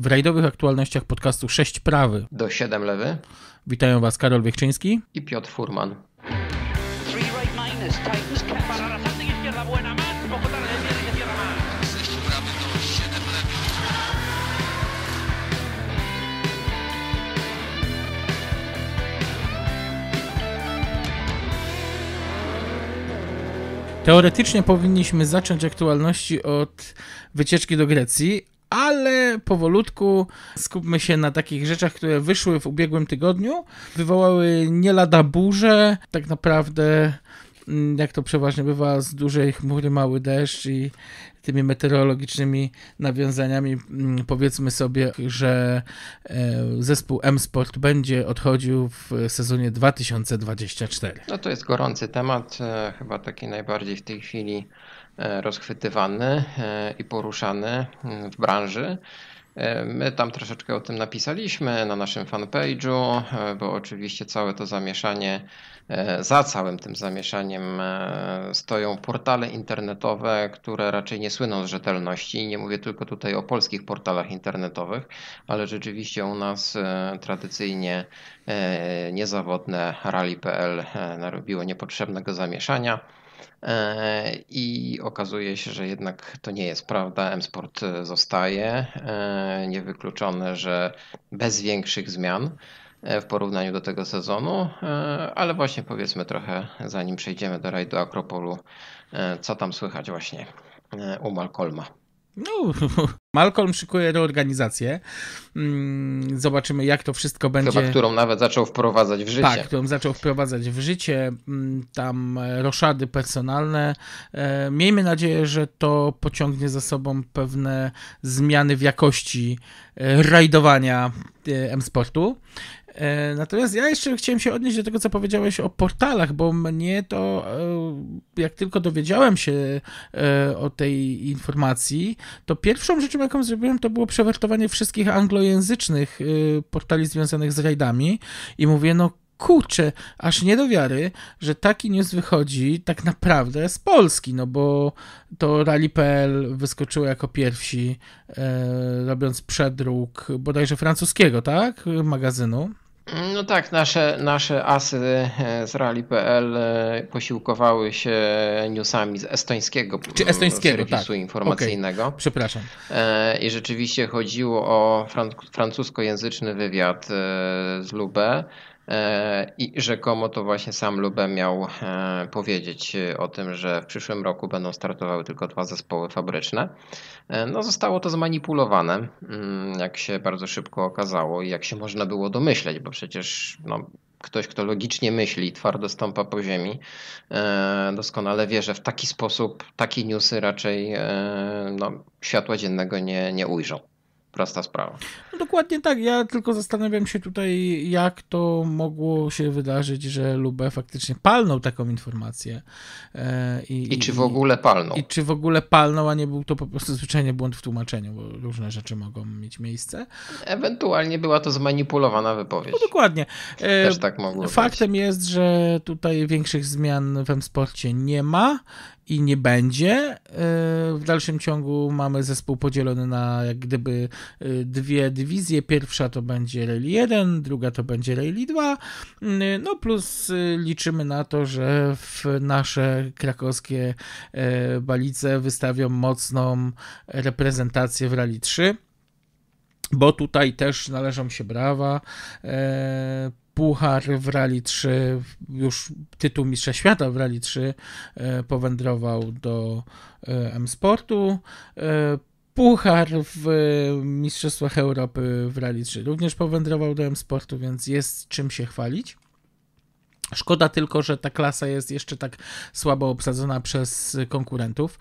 W rajdowych aktualnościach podcastu 6 prawy do 7 lewy witają Was Karol Wiechczyński i Piotr Furman. Teoretycznie powinniśmy zacząć aktualności od wycieczki do Grecji, ale powolutku skupmy się na takich rzeczach, które wyszły w ubiegłym tygodniu, wywołały nie lada burzę, tak naprawdę mm, jak to przeważnie bywa, z dużej chmury mały deszcz i tymi meteorologicznymi nawiązaniami mm, powiedzmy sobie, że e, zespół M-Sport będzie odchodził w sezonie 2024. No to jest gorący temat, e, chyba taki najbardziej w tej chwili E, rozchwytywany e, i poruszany mm, w branży. E, my tam troszeczkę o tym napisaliśmy na naszym fanpage'u, bo oczywiście całe to zamieszanie, za całym tym zamieszaniem stoją portale internetowe, które raczej nie słyną z rzetelności. Nie mówię tylko tutaj o polskich portalach internetowych, ale rzeczywiście u nas tradycyjnie niezawodne rally.pl narobiło niepotrzebnego zamieszania. E, I okazuje się, że jednak to nie jest prawda. M-Sport e, zostaje e, niewykluczone, że bez większych zmian w porównaniu do tego sezonu, ale właśnie powiedzmy trochę, zanim przejdziemy do rajdu Akropolu, co tam słychać właśnie u Malcolma. No, Malcolm szykuje reorganizację. Mm, zobaczymy, jak to wszystko będzie. Chyba, którą nawet zaczął wprowadzać w życie. Tak, którą zaczął wprowadzać w życie. Mm, tam e, roszady personalne. E, miejmy nadzieję, że to pociągnie za sobą pewne zmiany w jakości e, rajdowania M-Sportu. E, natomiast ja jeszcze chciałem się odnieść do tego, co powiedziałeś o portalach, bo mnie to, e, jak tylko dowiedziałem się e, o tej informacji, to pierwszą rzeczą, jaką zrobiłem, to było przewertowanie wszystkich anglojęzycznych portali związanych z rajdami i mówię, no kurczę, aż nie do wiary, że taki news wychodzi tak naprawdę z Polski, no bo to Rally.pl wyskoczyło jako pierwsi, e, robiąc przedruk bodajże francuskiego, tak, magazynu. No tak, nasze, nasze asy e, z rally.pl e, posiłkowały się newsami z estońskiego, Czy estońskiego serwisu tak. informacyjnego. Okay. Przepraszam. E, I rzeczywiście chodziło o francuskojęzyczny wywiad z Lubę E, I rzekomo to właśnie sam Lubę miał e, powiedzieć e, o tym, że w przyszłym roku będą startowały tylko dwa zespoły fabryczne. No, zostało to zmanipulowane, mm, jak się bardzo szybko okazało i jak się można było domyśleć, bo przecież no, ktoś, kto logicznie myśli, twardo stąpa po ziemi, doskonale wie, że w taki sposób takie newsy raczej no, światła dziennego nie, nie ujrzą prosta sprawa. No dokładnie tak. Ja tylko zastanawiam się tutaj, jak to mogło się wydarzyć, że Lube faktycznie palnął taką informację. E, I, I czy w ogóle palnął. I czy w ogóle palnął, a nie był to po prostu zwyczajnie błąd w tłumaczeniu, bo różne rzeczy mogą mieć miejsce. Ewentualnie była to zmanipulowana wypowiedź. No dokładnie. Też e, tak mogło Faktem być. jest, że tutaj większych zmian w sporcie nie ma i nie będzie. E, w dalszym ciągu mamy zespół podzielony na jak gdyby e, dwie dywizje. Pierwsza to będzie Rally 1, druga to będzie Rally 2. Mm, no plus e, liczymy na to, że w nasze krakowskie balice wystawią mocną reprezentację w Rally 3 bo tutaj też należą się brawa puchar w Rally 3, już tytuł Mistrza Świata w Rally 3 e, powędrował do e, M-Sportu. E, puchar w Mistrzostwach Europy w Rally 3 również powędrował do M-Sportu, więc jest czym się chwalić. Szkoda tylko, że ta klasa jest jeszcze tak słabo obsadzona przez konkurentów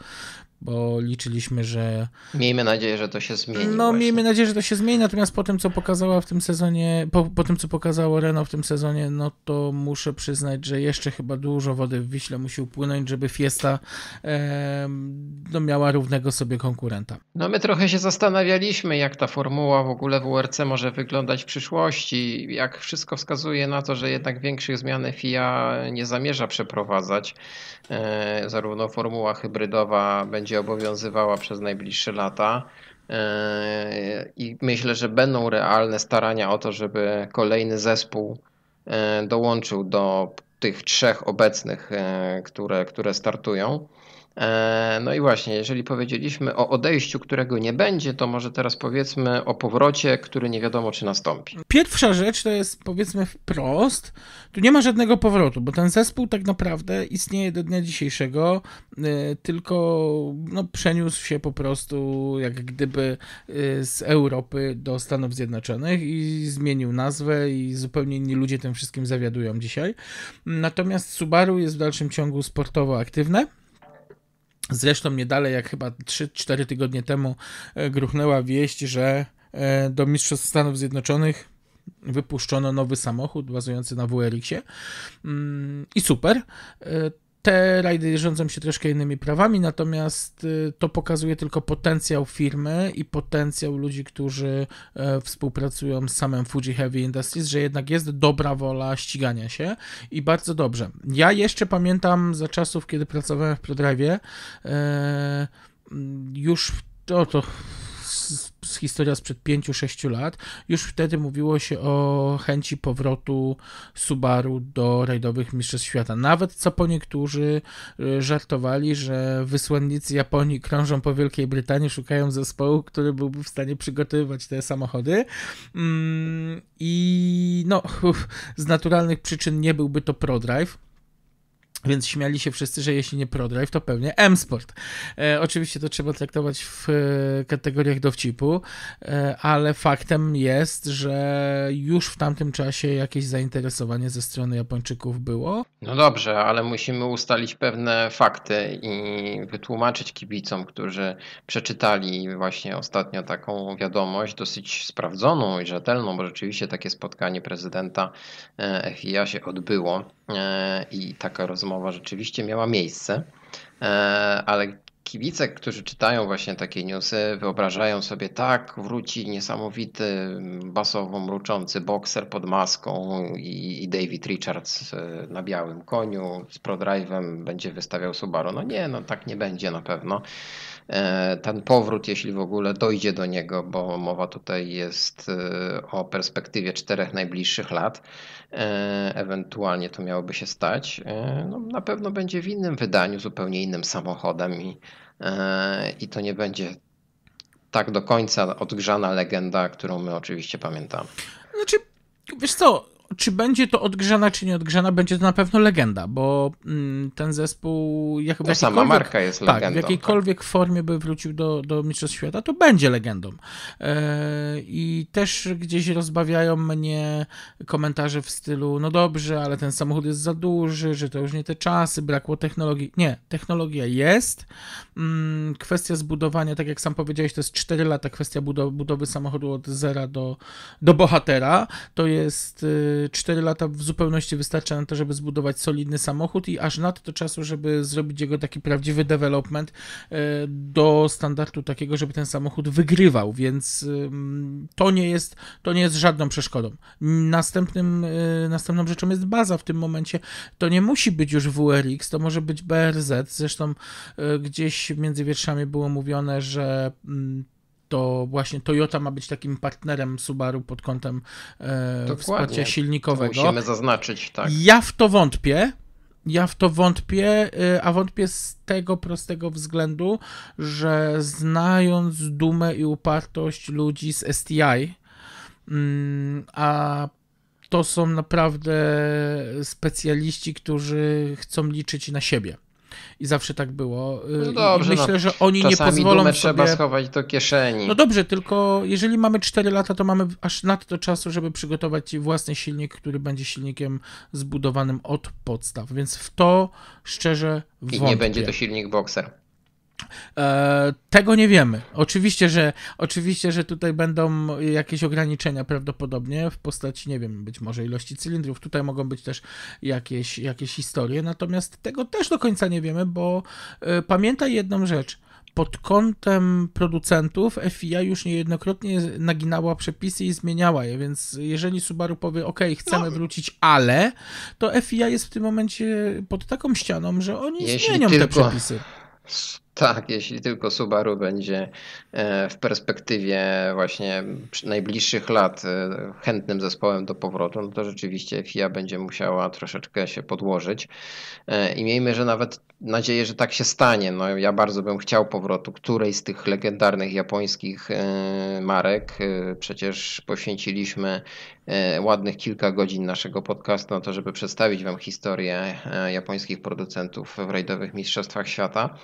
bo liczyliśmy, że. Miejmy nadzieję, że to się zmieni. No, właśnie. miejmy nadzieję, że to się zmieni, natomiast po tym, co pokazała w tym sezonie, po, po, tym, co pokazało Renault w tym sezonie, no to muszę przyznać, że jeszcze chyba dużo wody w Wiśle musi upłynąć, żeby Fiesta e, no, miała równego sobie konkurenta. No, my trochę się zastanawialiśmy, jak ta formuła w ogóle w WRC może wyglądać w przyszłości. Jak wszystko wskazuje na to, że jednak większych zmian FIA nie zamierza przeprowadzać. E, zarówno formuła hybrydowa będzie będzie obowiązywała przez najbliższe lata. E, I myślę, że będą realne starania o to, żeby kolejny zespół e, dołączył do tych trzech obecnych, e, które, które startują. E, no i właśnie, jeżeli powiedzieliśmy o odejściu, którego nie będzie, to może teraz powiedzmy o powrocie, który nie wiadomo, czy nastąpi. Pierwsza rzecz to jest powiedzmy wprost, tu nie ma żadnego powrotu, bo ten zespół tak naprawdę istnieje do dnia dzisiejszego, e, tylko no, przeniósł się po prostu jak gdyby e, z Europy do Stanów Zjednoczonych i zmienił nazwę i zupełnie inni ludzie tym wszystkim zawiadują dzisiaj. Natomiast Subaru jest w dalszym ciągu sportowo aktywne Zresztą nie dalej, jak chyba 3-4 tygodnie temu e, gruchnęła wieść, że e, do Mistrzostw Stanów Zjednoczonych wypuszczono nowy samochód bazujący na WRX-ie mm, i super. E, te rajdy rządzą się troszkę innymi prawami, natomiast y, to pokazuje tylko potencjał firmy i potencjał ludzi, którzy e, współpracują z samym Fuji Heavy Industries, że jednak jest dobra wola ścigania się i bardzo dobrze. Ja jeszcze pamiętam za czasów, kiedy pracowałem w ProDrive, e, już to, to z, z historia sprzed 5-6 lat, już wtedy mówiło się o chęci powrotu Subaru do rajdowych mistrzostw świata. Nawet co po niektórzy y, żartowali, że wysłannicy Japonii krążą po Wielkiej Brytanii, szukają zespołu, który byłby w stanie przygotowywać te samochody. Mm, I no, z naturalnych przyczyn nie byłby to ProDrive więc śmiali się wszyscy, że jeśli nie ProDrive, to pewnie M-Sport. E, oczywiście to trzeba traktować w e, kategoriach dowcipu, e, ale faktem jest, że już w tamtym czasie jakieś zainteresowanie ze strony Japończyków było. No dobrze, ale musimy ustalić pewne fakty i wytłumaczyć kibicom, którzy przeczytali właśnie ostatnio taką wiadomość, dosyć sprawdzoną i rzetelną, bo rzeczywiście takie spotkanie prezydenta e, FIA się odbyło e, i taka rozmowa rozmowa rzeczywiście miała miejsce, e, ale kibice, którzy czytają właśnie takie newsy, wyobrażają sobie, tak, wróci niesamowity basowo mruczący bokser pod maską i, i David Richards e, na białym koniu z prodrive'em będzie wystawiał Subaru. No nie, no tak nie będzie na pewno. E, ten powrót, jeśli w ogóle dojdzie do niego, bo mowa tutaj jest e, o perspektywie czterech najbliższych lat, e, ewentualnie to miałoby się stać, no, na pewno będzie w innym wydaniu, zupełnie innym samochodem i, i to nie będzie tak do końca odgrzana legenda, którą my oczywiście pamiętamy. Znaczy, wiesz co, czy będzie to odgrzana, czy nie odgrzana, będzie to na pewno legenda, bo mm, ten zespół, jak, to sama marka jest tak, legendą, w tak. jakiejkolwiek tak. formie by wrócił do, do Mistrzostw Świata, to będzie legendą. E, I też gdzieś rozbawiają mnie komentarze w stylu, no dobrze, ale ten samochód jest za duży, że to już nie te czasy, brakło technologii. Nie, technologia jest. Mm, kwestia zbudowania, tak jak sam powiedziałeś, to jest 4 lata kwestia budowy, samochodu od zera do, do bohatera. To jest y, 4 lata w zupełności wystarcza na to, żeby zbudować solidny samochód i aż na to czasu, żeby zrobić jego taki prawdziwy development e, do standardu takiego, żeby ten samochód wygrywał, więc to nie jest, to nie jest żadną przeszkodą. Następnym, e, następną rzeczą jest baza w tym momencie. To nie musi być już WRX, to może być BRZ. Zresztą e, gdzieś między wierszami było mówione, że mm, to właśnie Toyota ma być takim partnerem Subaru pod kątem e, wsparcia silnikowego. To musimy zaznaczyć, tak. Ja w to wątpię. Ja w to wątpię, e, a wątpię z tego prostego względu, że znając dumę i upartość ludzi z STI, mm, a to są naprawdę specjaliści, którzy chcą liczyć na siebie i zawsze tak było. Y, no dobrze, I no. myślę, no. że oni nie pozwolą sobie... trzeba schować do kieszeni. No dobrze, tylko jeżeli mamy 4 lata, to mamy aż nadto czasu, żeby przygotować własny silnik, który będzie silnikiem zbudowanym od podstaw, więc w to szczerze wątpię. I nie będzie to silnik Boxer. E, tego nie wiemy. Oczywiście, że oczywiście, że tutaj będą jakieś ograniczenia prawdopodobnie w postaci, nie wiem, być może ilości cylindrów. Tutaj mogą być też jakieś, jakieś historie, natomiast tego też do końca nie wiemy, bo e, pamiętaj jedną rzecz pod kątem producentów FIA już niejednokrotnie naginała przepisy i zmieniała je, więc jeżeli Subaru powie, ok, chcemy no. wrócić, ale, to FIA jest w tym momencie pod taką ścianą, że oni jeśli zmienią tylko... te przepisy. Tak, jeśli tylko Subaru będzie e, w perspektywie właśnie najbliższych lat e, chętnym zespołem do powrotu, no to rzeczywiście FIA będzie musiała troszeczkę się podłożyć e, i miejmy, że nawet nadzieję, że tak się stanie. No, ja bardzo bym chciał powrotu której z tych legendarnych japońskich marek. Przecież poświęciliśmy ładnych kilka godzin naszego podcastu na to, żeby przedstawić Wam historię japońskich producentów w rajdowych mistrzostwach świata.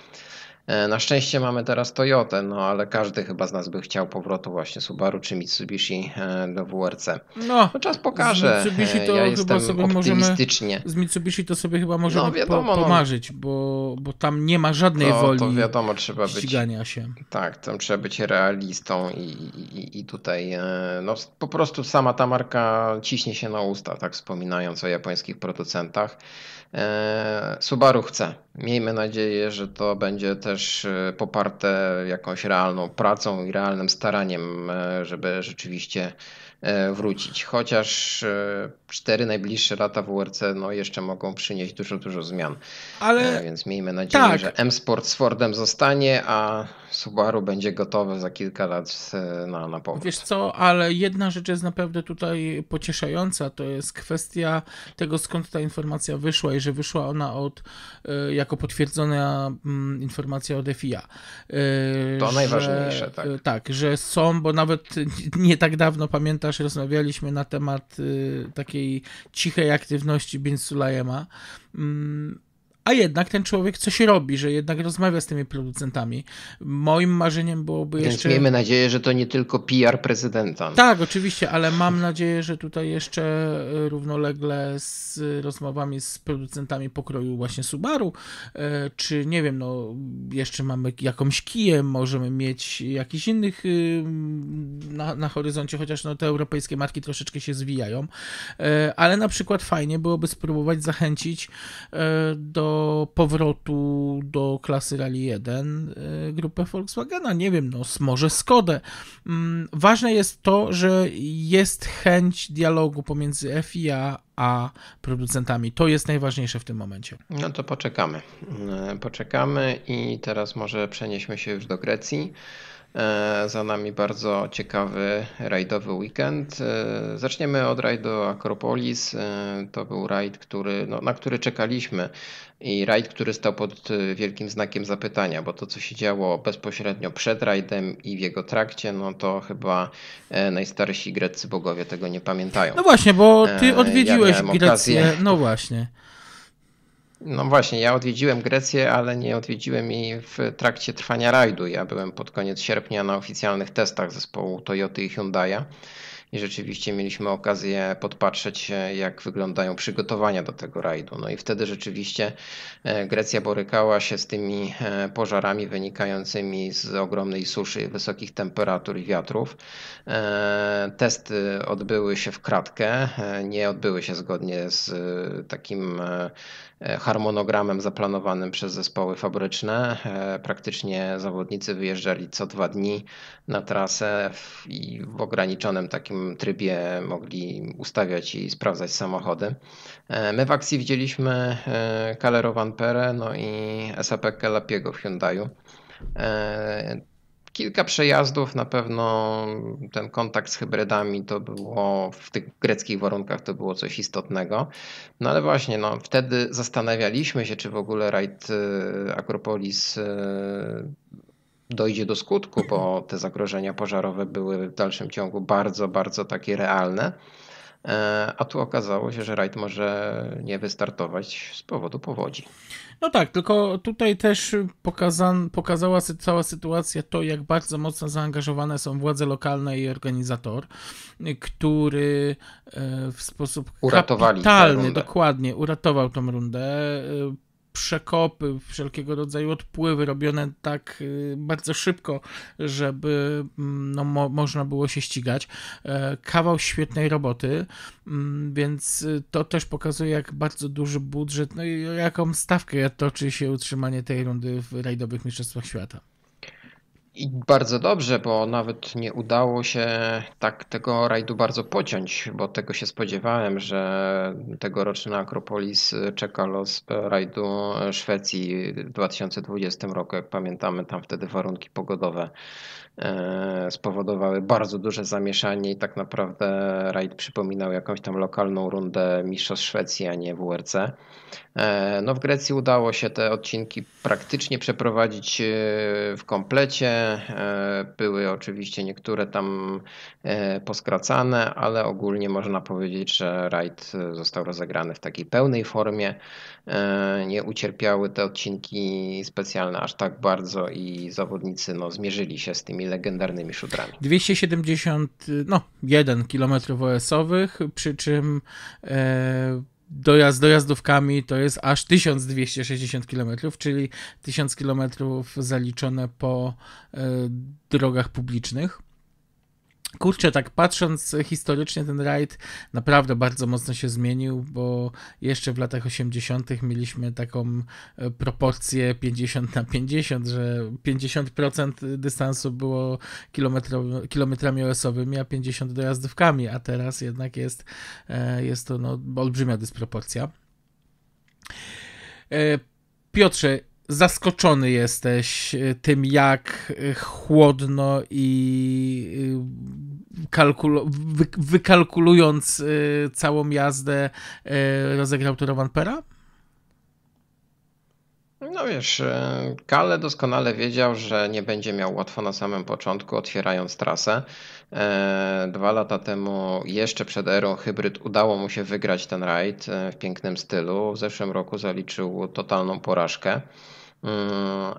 E, na szczęście mamy teraz Toyotę, no ale każdy chyba z nas by chciał powrotu właśnie Subaru czy Mitsubishi e, do WRC. No, no czas pokaże. Z Mitsubishi to ja chyba sobie optymistycznie. Możemy, z Mitsubishi to sobie chyba możemy no, wiadomo, po, no. pomarzyć, bo, bo tam nie ma żadnej no, woli to wiadomo, trzeba ścigania być, się. Tak, tam trzeba być realistą i, i, i tutaj e, no, po prostu sama ta marka ciśnie się na usta, tak wspominając o japońskich producentach. E, Subaru chce. Miejmy nadzieję, że to będzie też e, poparte jakąś realną pracą i realnym staraniem, e, żeby rzeczywiście E, wrócić. Chociaż e, cztery najbliższe lata WRC no, jeszcze mogą przynieść dużo, dużo zmian. Ale... E, więc miejmy nadzieję, tak. że M-Sport z Fordem zostanie, a Subaru będzie gotowe za kilka lat na, na powrót. Wiesz co, ale jedna rzecz jest naprawdę tutaj pocieszająca, to jest kwestia tego, skąd ta informacja wyszła i że wyszła ona od, jako potwierdzona mm, informacja od FIA. To że, najważniejsze, tak. Tak, że są, bo nawet nie tak dawno pamiętasz, rozmawialiśmy na temat y, takiej cichej aktywności Bin Sulayema. Mm, a jednak ten człowiek coś robi, że jednak rozmawia z tymi producentami. Moim marzeniem byłoby jeszcze... miejmy nadzieję, że to nie tylko PR prezydenta. Tak, oczywiście, ale mam nadzieję, że tutaj jeszcze e, równolegle z rozmowami z producentami pokroju właśnie Subaru, e, czy nie wiem, no jeszcze mamy jakąś kiję, możemy mieć jakichś innych y, na, na horyzoncie, chociaż no te europejskie marki troszeczkę się zwijają, e, ale na przykład fajnie byłoby spróbować zachęcić do powrotu do klasy Rally 1 y, grupę Volkswagena. Nie wiem, no może Skodę. Mm, ważne jest to, że jest chęć dialogu pomiędzy FIA a producentami. To jest najważniejsze w tym momencie. No to poczekamy. Y, poczekamy i teraz może przenieśmy się już do Grecji. E, za nami bardzo ciekawy rajdowy weekend. E, zaczniemy od rajdu Akropolis. E, to był rajd, który, no, na który czekaliśmy i rajd, który stał pod wielkim znakiem zapytania, bo to, co się działo bezpośrednio przed rajdem i w jego trakcie, no to chyba najstarsi greccy bogowie tego nie pamiętają. No właśnie, bo ty odwiedziłeś ja Grecję. Okazję... No właśnie. No właśnie, ja odwiedziłem Grecję, ale nie odwiedziłem jej w trakcie trwania rajdu. Ja byłem pod koniec sierpnia na oficjalnych testach zespołu Toyoty i Hyundai'a i rzeczywiście mieliśmy okazję podpatrzeć, jak wyglądają przygotowania do tego rajdu. No i wtedy rzeczywiście e, Grecja borykała się z tymi e, pożarami wynikającymi z ogromnej suszy, wysokich temperatur i wiatrów. E, testy odbyły się w kratkę, nie odbyły się zgodnie z takim E, harmonogramem zaplanowanym przez zespoły fabryczne. E, praktycznie zawodnicy wyjeżdżali co dwa dni na trasę i w ograniczonym takim trybie mogli ustawiać i sprawdzać samochody. E, my w akcji widzieliśmy Calero Van Pere no i SAP Lapiego w Hyundaiu kilka przejazdów, na pewno ten kontakt z hybrydami to było w tych greckich warunkach to było coś istotnego. No ale właśnie, no, wtedy zastanawialiśmy się, czy w ogóle rajd y, Akropolis y, dojdzie do skutku, bo te zagrożenia pożarowe były w dalszym ciągu bardzo, bardzo takie realne. E, a tu okazało się, że rajd może nie wystartować z powodu powodzi. No tak, tylko tutaj też pokazan, pokazała cała sytuacja to, jak bardzo mocno zaangażowane są władze lokalne i organizator, który e, w sposób Uratowali kapitalny, dokładnie, uratował tą rundę, e, przekopy, wszelkiego rodzaju odpływy robione tak y, bardzo szybko, żeby mm, no, mo można było się ścigać. E, kawał świetnej roboty, mm, więc y, to też pokazuje, jak bardzo duży budżet, no i jaką stawkę toczy się utrzymanie tej rundy w rajdowych Mistrzostwach Świata. I bardzo dobrze, bo nawet nie udało się tak tego rajdu bardzo pociąć, bo tego się spodziewałem, że tegoroczny Akropolis czeka los e, rajdu Szwecji w 2020 roku. Jak pamiętamy, tam wtedy warunki pogodowe E, spowodowały bardzo duże zamieszanie i tak naprawdę rajd przypominał jakąś tam lokalną rundę Mistrzostw Szwecji, a nie WRC. E, no w Grecji udało się te odcinki praktycznie przeprowadzić e, w komplecie. Były oczywiście niektóre tam poskracane, ale ogólnie można powiedzieć, że rajd został rozegrany w takiej pełnej formie. Nie ucierpiały te odcinki specjalne aż tak bardzo i zawodnicy no, zmierzyli się z tymi legendarnymi szutrami. 270, no, km OS-owych, przy czym e, dojazd dojazdówkami to jest aż 1260 km, czyli 1000 km zaliczone po e, drogach publicznych. Kurczę, tak patrząc historycznie, ten rajd naprawdę bardzo mocno się zmienił, bo jeszcze w latach 80. mieliśmy taką e, proporcję 50 na 50, że 50% dystansu było kilometrami OS-owymi, a 50 dojazdówkami, a teraz jednak jest, e, jest to no, olbrzymia dysproporcja. E, Piotrze, zaskoczony jesteś e, tym, jak e, chłodno i e, wykalkulując całą jazdę rozegrał Turowan Rowan Pera? No wiesz, Kale doskonale wiedział, że nie będzie miał łatwo na samym początku, otwierając trasę. Dwa lata temu, jeszcze przed erą hybryd, udało mu się wygrać ten rajd w pięknym stylu. W zeszłym roku zaliczył totalną porażkę. Yy,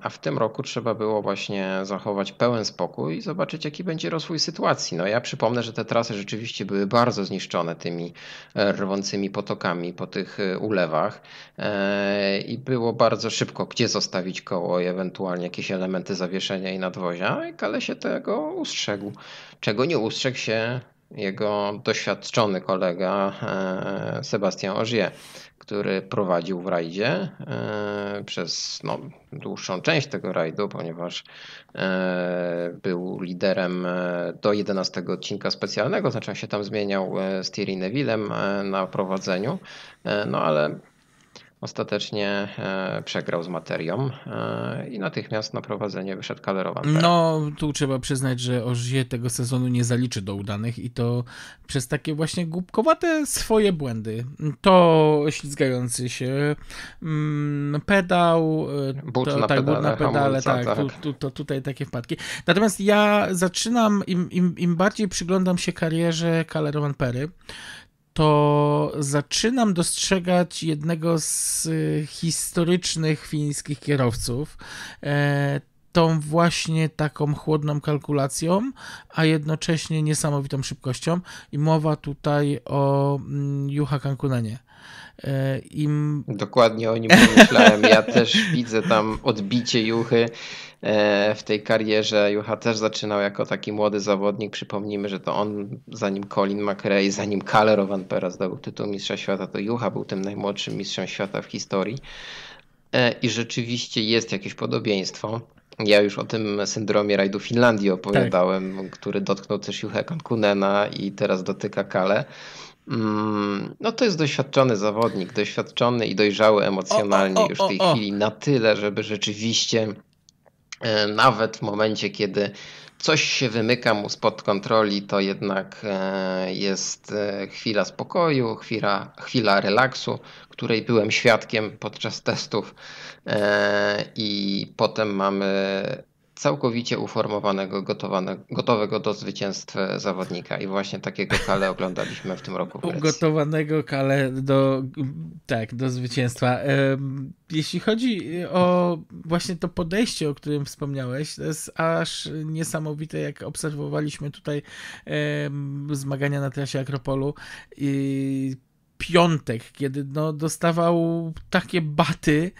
a w tym roku trzeba było właśnie zachować pełen spokój i zobaczyć, jaki będzie rozwój sytuacji. No ja przypomnę, że te trasy rzeczywiście były bardzo zniszczone tymi e, rwącymi potokami po tych e, ulewach e, i było bardzo szybko, gdzie zostawić koło i ewentualnie jakieś elementy zawieszenia i nadwozia, no ale się tego ustrzegł. Czego nie ustrzegł się jego doświadczony kolega e, Sebastian Ogier, który prowadził w rajdzie e, przez no, dłuższą część tego rajdu, ponieważ e, był liderem do 11 odcinka specjalnego, znaczy się tam zmieniał z Thierry Nevillem na prowadzeniu, no ale Ostatecznie e, przegrał z materią e, i natychmiast na prowadzenie wyszedł Kalerowany. No, tu trzeba przyznać, że Ożie tego sezonu nie zaliczy do udanych i to przez takie właśnie głupkowate swoje błędy. To ślizgający się mm, pedał, e, but to, na tak, pedale, na pedale tak, tak. Tu, tutaj takie wpadki. Natomiast ja zaczynam, im, im, im bardziej przyglądam się karierze Kalerowan Pery, to zaczynam dostrzegać jednego z y, historycznych fińskich kierowców. E, tą właśnie taką chłodną kalkulacją, a jednocześnie niesamowitą szybkością. I mowa tutaj o mm, Juha Kankunenie. E, Dokładnie o nim pomyślałem. Ja też widzę tam odbicie Juchy E, w tej karierze. Jucha też zaczynał jako taki młody zawodnik. Przypomnijmy, że to on, zanim Colin McRae, zanim Calero Van Pera zdobył tytuł mistrza świata, to Jucha był tym najmłodszym mistrzem świata w historii. E, I rzeczywiście jest jakieś podobieństwo. Ja już o tym syndromie rajdu Finlandii opowiadałem, tak. który dotknął też Jucha Kankunena i teraz dotyka Kale. Mm, no to jest doświadczony zawodnik, doświadczony i dojrzały emocjonalnie o, o, o, już w tej chwili na tyle, żeby rzeczywiście E, nawet w momencie, kiedy coś się wymyka mu spod kontroli, to jednak e, jest e, chwila spokoju, chwila, chwila relaksu, której byłem świadkiem podczas testów i potem mamy całkowicie uformowanego, gotowego do zwycięstwa zawodnika. I właśnie takiego Kale oglądaliśmy w tym roku. W Ugotowanego Kale do, tak, do zwycięstwa. Jeśli chodzi o właśnie to podejście, o którym wspomniałeś, to jest aż niesamowite, jak obserwowaliśmy tutaj zmagania na trasie Akropolu i piątek, kiedy no, dostawał takie baty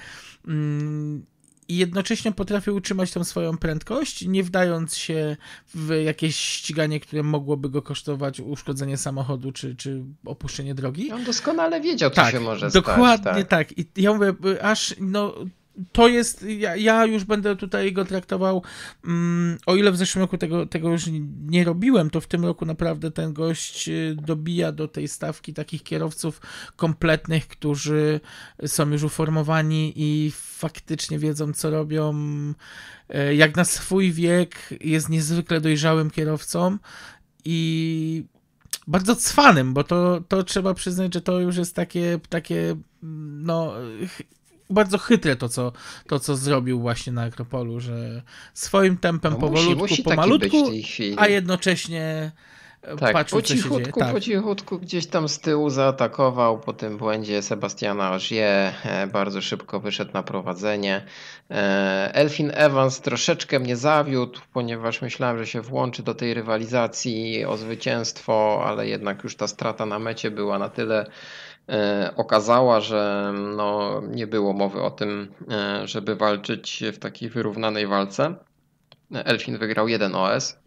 mm, i jednocześnie potrafił utrzymać tą swoją prędkość, nie wdając się w jakieś ściganie, które mogłoby go kosztować uszkodzenie samochodu czy, czy opuszczenie drogi. On doskonale wiedział, co tak, się może dokładnie stać. Dokładnie tak. tak. I ja mówię, aż no to jest, ja, ja, już będę tutaj go traktował, um, o ile w zeszłym roku tego, tego już nie robiłem, to w tym roku naprawdę ten gość y, dobija do tej stawki takich kierowców kompletnych, którzy są już uformowani i faktycznie wiedzą, co robią. E, jak na swój wiek jest niezwykle dojrzałym kierowcą i bardzo cwanym, bo to, to trzeba przyznać, że to już jest takie, takie no, bardzo chytre to co, to, co zrobił właśnie na Akropolu, że swoim tempem no, powolutku, musi, musi pomalutku, a jednocześnie e, tak, patrzył, po cichutku, tak. po cichutku gdzieś tam z tyłu zaatakował po tym błędzie Sebastiana Ogier, e, bardzo szybko wyszedł na prowadzenie. E, Elfin Evans troszeczkę mnie zawiódł, ponieważ myślałem, że się włączy do tej rywalizacji o zwycięstwo, ale jednak już ta strata na mecie była na tyle E, okazała, że no, nie było mowy o tym, e, żeby walczyć w takiej wyrównanej walce. E, Elfin wygrał jeden OS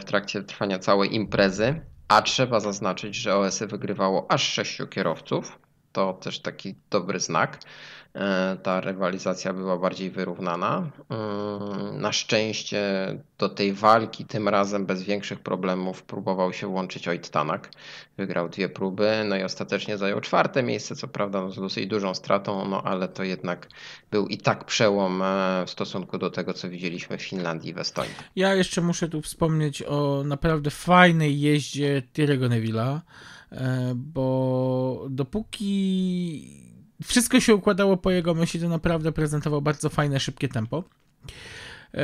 w trakcie trwania całej imprezy, a trzeba zaznaczyć, że OS-y wygrywało aż sześciu kierowców. To też taki dobry znak. E, ta rywalizacja była bardziej wyrównana. Mm, na szczęście do tej walki tym razem bez większych problemów próbował się włączyć Ojt Tanak. Wygrał dwie próby, no i ostatecznie zajął czwarte miejsce, co prawda no, z dosyć dużą stratą, no ale to jednak był i tak przełom e, w stosunku do tego, co widzieliśmy w Finlandii i w Estonii. Ja jeszcze muszę tu wspomnieć o naprawdę fajnej jeździe Tyrego Neville'a, e, bo dopóki wszystko się układało po jego myśli, to naprawdę prezentował bardzo fajne, szybkie tempo. E,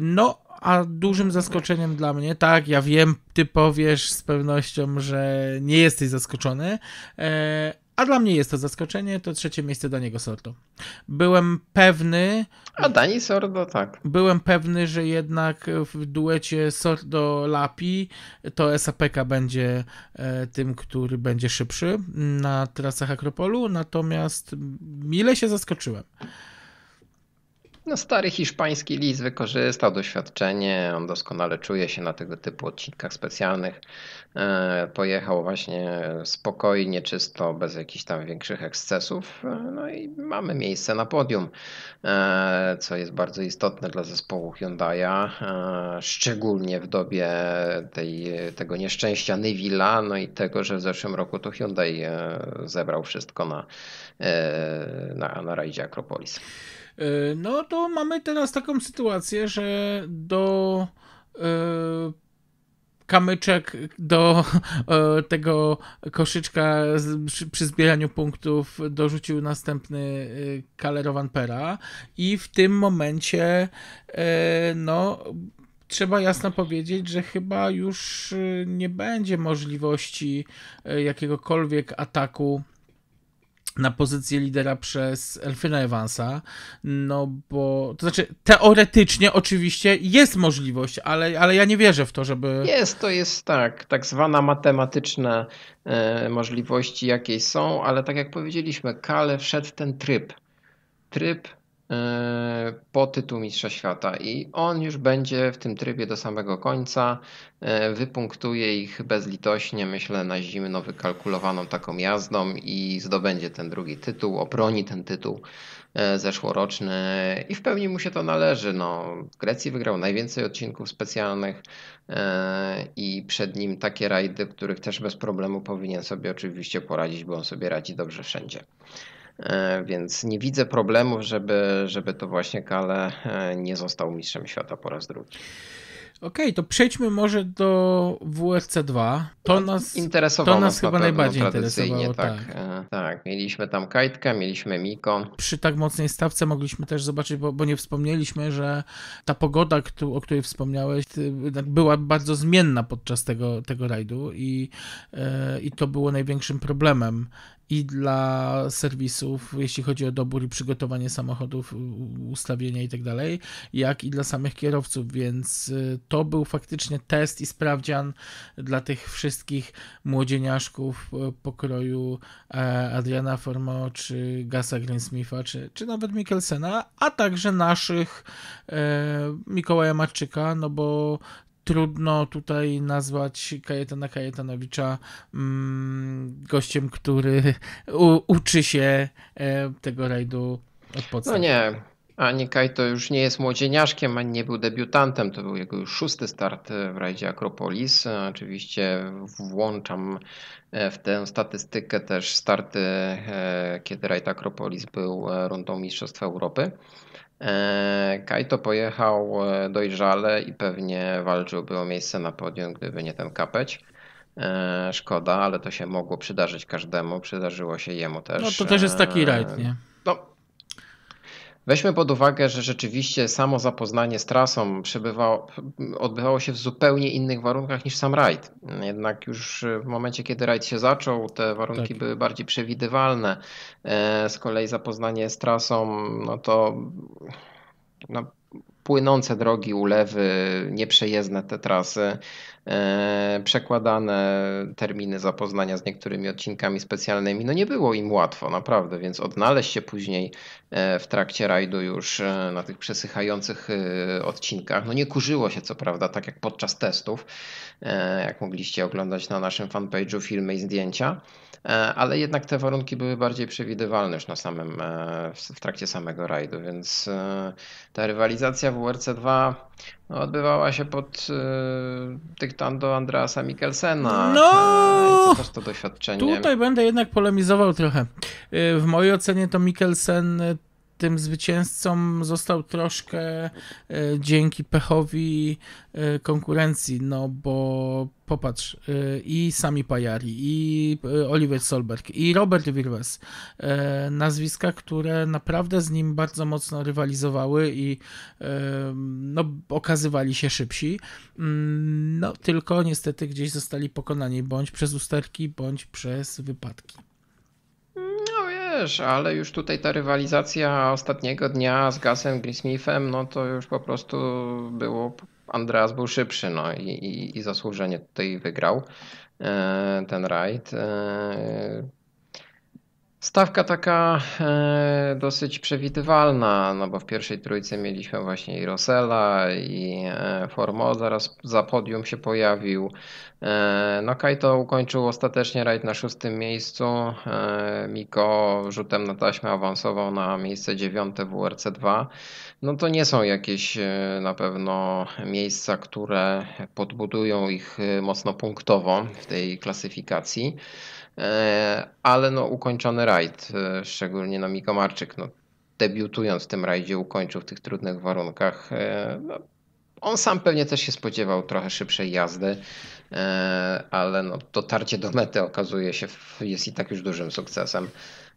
no, a dużym zaskoczeniem dla mnie, tak, ja wiem, ty powiesz z pewnością, że nie jesteś zaskoczony, e, a dla mnie jest to zaskoczenie, to trzecie miejsce Daniego Sordo. Byłem pewny. A Dani Sordo, tak. Byłem pewny, że jednak w duecie Sordo-Lapi to SAPK będzie e, tym, który będzie szybszy na trasach Akropolu, natomiast mile się zaskoczyłem no, stary hiszpański Liz wykorzystał doświadczenie, on doskonale czuje się na tego typu odcinkach specjalnych. E, pojechał właśnie spokojnie, czysto, bez jakichś tam większych ekscesów. E, no i mamy miejsce na podium, e, co jest bardzo istotne dla zespołu Hyundai'a, szczególnie w dobie tej, tego nieszczęścia Neville'a, no i tego, że w zeszłym roku to Hyundai zebrał wszystko na, na, na rajdzie Akropolis. E, no to mamy teraz taką sytuację, że do e, kamyczek do e, tego koszyczka przy zbieraniu punktów dorzucił następny Kaler Pera i w tym momencie no trzeba jasno powiedzieć, że chyba już nie będzie możliwości jakiegokolwiek ataku na pozycję lidera przez Elfina Evansa, no bo, to znaczy teoretycznie oczywiście jest możliwość, ale, ale ja nie wierzę w to, żeby... Jest, to jest tak, tak zwana matematyczne e, możliwości jakie są, ale tak jak powiedzieliśmy, Kale wszedł ten tryb, tryb E, po tytuł Mistrza Świata i on już będzie w tym trybie do samego końca. E, wypunktuje ich bezlitośnie, myślę, na zimno wykalkulowaną taką jazdą i zdobędzie ten drugi tytuł, obroni ten tytuł e, zeszłoroczny i w pełni mu się to należy. No, w Grecji wygrał najwięcej odcinków specjalnych i przed nim takie rajdy, których też bez problemu powinien sobie oczywiście poradzić, bo on sobie radzi dobrze wszędzie. E, więc nie widzę problemów, żeby, żeby to właśnie Kale e, nie został mistrzem świata po raz drugi. Okej, okay, to przejdźmy może do WRC 2. To no, nas, interesowało to nas chyba najbardziej interesowało. Tak, tak. E, tak. mieliśmy tam Kajtkę, mieliśmy Miko. Przy tak mocnej stawce mogliśmy też zobaczyć, bo, bo nie wspomnieliśmy, że ta pogoda, o której wspomniałeś, tak, była bardzo zmienna podczas tego, tego rajdu i, i to było największym problemem i dla serwisów, jeśli chodzi o dobór i przygotowanie samochodów, ustawienia i tak dalej, jak i dla samych kierowców, więc y, to był faktycznie test i sprawdzian dla tych wszystkich młodzieniaszków y, pokroju e, Adriana Formo, czy Gasa Greensmitha, czy, czy nawet Mikkelsena, a także naszych e, Mikołaja Marczyka, no bo trudno tutaj nazwać Kajetana Kajetanowicza mm, gościem, który uczy się e, tego rajdu od podstaw. No nie, ani Kaj to już nie jest młodzieniaszkiem, ani nie był debiutantem. To był jego już szósty start w rajdzie Akropolis. Oczywiście włączam e, w tę statystykę też starty, e, kiedy rajd Akropolis był rundą Mistrzostw Europy. E, Kajto pojechał e, dojrzale i pewnie walczyłby o miejsce na podium, gdyby nie ten kapeć. E, szkoda, ale to się mogło przydarzyć każdemu, przydarzyło się jemu no, też. No to też jest taki rajd, nie? Weźmy pod uwagę, że rzeczywiście samo zapoznanie z trasą przebywało, odbywało się w zupełnie innych warunkach niż sam rajd. Jednak już w momencie, kiedy rajd się zaczął, te warunki tak. były bardziej przewidywalne. E, z kolei zapoznanie z trasą, no to no, płynące drogi, ulewy, nieprzejezdne te trasy, e, przekładane terminy zapoznania z niektórymi odcinkami specjalnymi. No nie było im łatwo, naprawdę, więc odnaleźć się później e, w trakcie rajdu już e, na tych przesychających odcinkach. No nie kurzyło się, co prawda, tak jak podczas testów, jak mogliście oglądać na naszym fanpage'u filmy i zdjęcia. E, ale jednak te warunki były bardziej przewidywalne już na samym, e, w trakcie samego rajdu, więc e, ta rywalizacja w WRC2 no, odbywała się pod y, dyktando Andreasa Mikkelsena. No! I to też to doświadczenie. Tutaj będę jednak polemizował trochę. W mojej ocenie to Mikkelsen tym zwycięzcą został troszkę e, dzięki pechowi e, konkurencji, no bo popatrz, e, i Sami Pajari, i Oliver Solberg, i Robert Wirwes, nazwiska, które naprawdę z nim bardzo mocno rywalizowały i no, okazywali się szybsi, mm, no tylko niestety gdzieś zostali pokonani bądź przez usterki, bądź przez wypadki też, ale już tutaj ta rywalizacja ostatniego dnia z Gasem Grismithem, no to już po prostu było. Andreas był szybszy, no i, i, i zasłużenie tutaj wygrał e, ten rajd. E, Stawka taka e, dosyć przewidywalna, no bo w pierwszej trójce mieliśmy właśnie i Rosella, i e, Formo, zaraz za podium się pojawił. E, no Kajto ukończył ostatecznie rajd na szóstym miejscu, e, Miko rzutem na taśmę awansował na miejsce dziewiąte w WRC2. No to nie są jakieś e, na pewno miejsca, które podbudują ich e, mocno punktowo w tej klasyfikacji. E, ale no ukończony rajd, e, szczególnie na no, Miko Marczyk, no debiutując w tym rajdzie, ukończył w tych trudnych warunkach. E, no, on sam pewnie też się spodziewał trochę szybszej jazdy, ale no, dotarcie do mety okazuje się jest i tak już dużym sukcesem.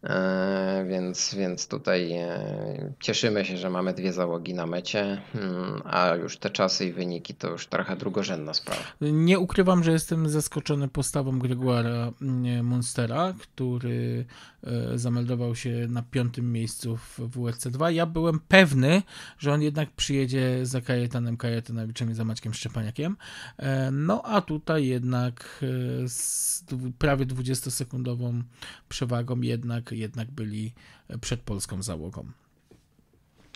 E, więc, więc tutaj e, cieszymy się, że mamy dwie załogi na mecie, mm, a już te czasy i wyniki to już trochę drugorzędna sprawa. Nie ukrywam, że jestem zaskoczony postawą Gregoara Monstera, mm, który e, zameldował się na piątym miejscu w WRC 2. Ja byłem pewny, że on jednak przyjedzie za Kajetanem Kajetanowiczem i za Maćkiem Szczepaniakiem. No a tutaj jednak z prawie 20-sekundową przewagą jednak jednak byli przed polską załogą.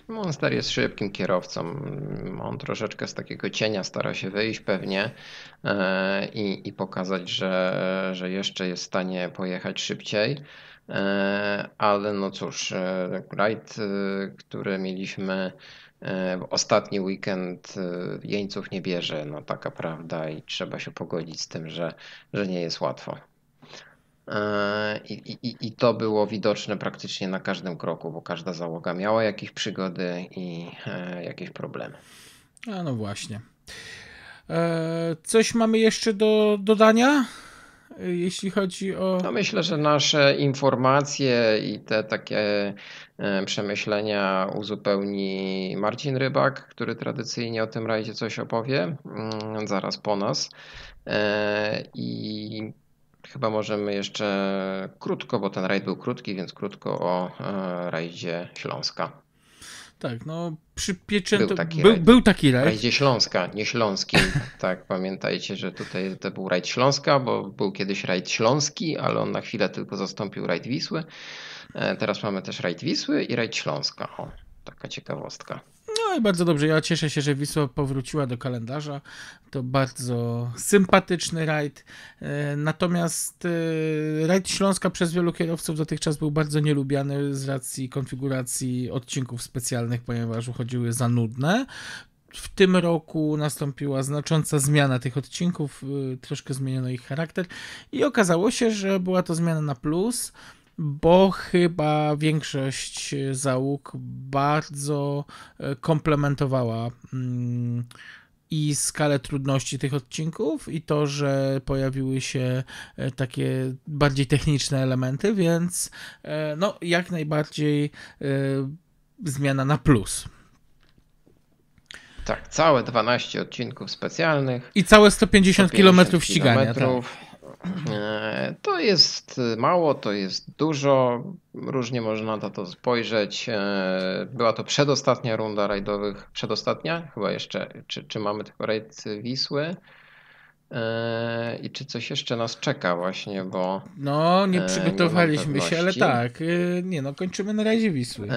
Monster jest szybkim kierowcą. On troszeczkę z takiego cienia stara się wyjść pewnie e, i, i pokazać, że, że jeszcze jest w stanie pojechać szybciej. E, ale no cóż, e, rajd, który mieliśmy ostatni weekend jeńców nie bierze, no taka prawda i trzeba się pogodzić z tym, że, że nie jest łatwo. E, I, i, I, to było widoczne praktycznie na każdym kroku, bo każda załoga miała jakieś przygody i e, jakieś problemy. A no właśnie. E, coś mamy jeszcze do dodania? jeśli chodzi o. No myślę, że nasze informacje i te takie przemyślenia uzupełni Marcin Rybak, który tradycyjnie o tym rajdzie coś opowie mm, zaraz po nas. I Chyba możemy jeszcze krótko, bo ten rajd był krótki, więc krótko o e, rajdzie Śląska. Tak, no przy Był taki, był, był taki rajd. Rajdzie Śląska, nie Śląski. tak, pamiętajcie, że tutaj to był rajd Śląska, bo był kiedyś rajd Śląski, ale on na chwilę tylko zastąpił rajd Wisły. E, teraz mamy też rajd Wisły i rajd Śląska. O, taka ciekawostka. No i bardzo dobrze. Ja cieszę się, że Wisła powróciła do kalendarza. To bardzo sympatyczny rajd. E, natomiast e, rajd Śląska przez wielu kierowców dotychczas był bardzo nielubiany z racji konfiguracji odcinków specjalnych, ponieważ uchodziły za nudne w tym roku nastąpiła znacząca zmiana tych odcinków, e, troszkę zmieniono ich charakter i okazało się, że była to zmiana na plus bo chyba większość załóg bardzo e, komplementowała mm, i skalę trudności tych odcinków, i to, że pojawiły się e, takie bardziej techniczne elementy, więc e, no, jak najbardziej zmiana na plus. Tak, całe 12 odcinków specjalnych. I całe 150, 150 km ścigania. Tak. Kilometrów. Tak E, to jest mało, to jest dużo. Różnie można na to spojrzeć. E, była to przedostatnia runda rajdowych. Przedostatnia? Chyba jeszcze. Czy, czy mamy tylko rajd Wisły? E, I czy coś jeszcze nas czeka właśnie, bo... No, nie przygotowaliśmy nie się, ale tak. Nie no, kończymy na razie Wisły.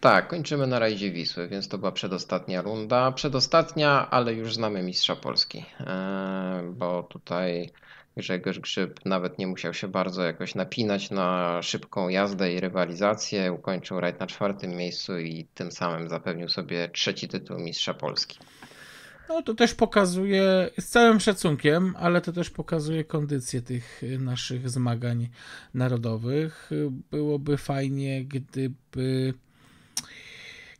Tak, kończymy na rajdzie Wisły, więc to była przedostatnia runda. Przedostatnia, ale już znamy mistrza Polski, e, bo tutaj Grzegorz Grzyb nawet nie musiał się bardzo jakoś napinać na szybką jazdę i rywalizację. Ukończył rajd na czwartym miejscu i tym samym zapewnił sobie trzeci tytuł mistrza Polski. No to też pokazuje, z całym szacunkiem, ale to też pokazuje kondycję tych naszych zmagań narodowych. Byłoby fajnie, gdyby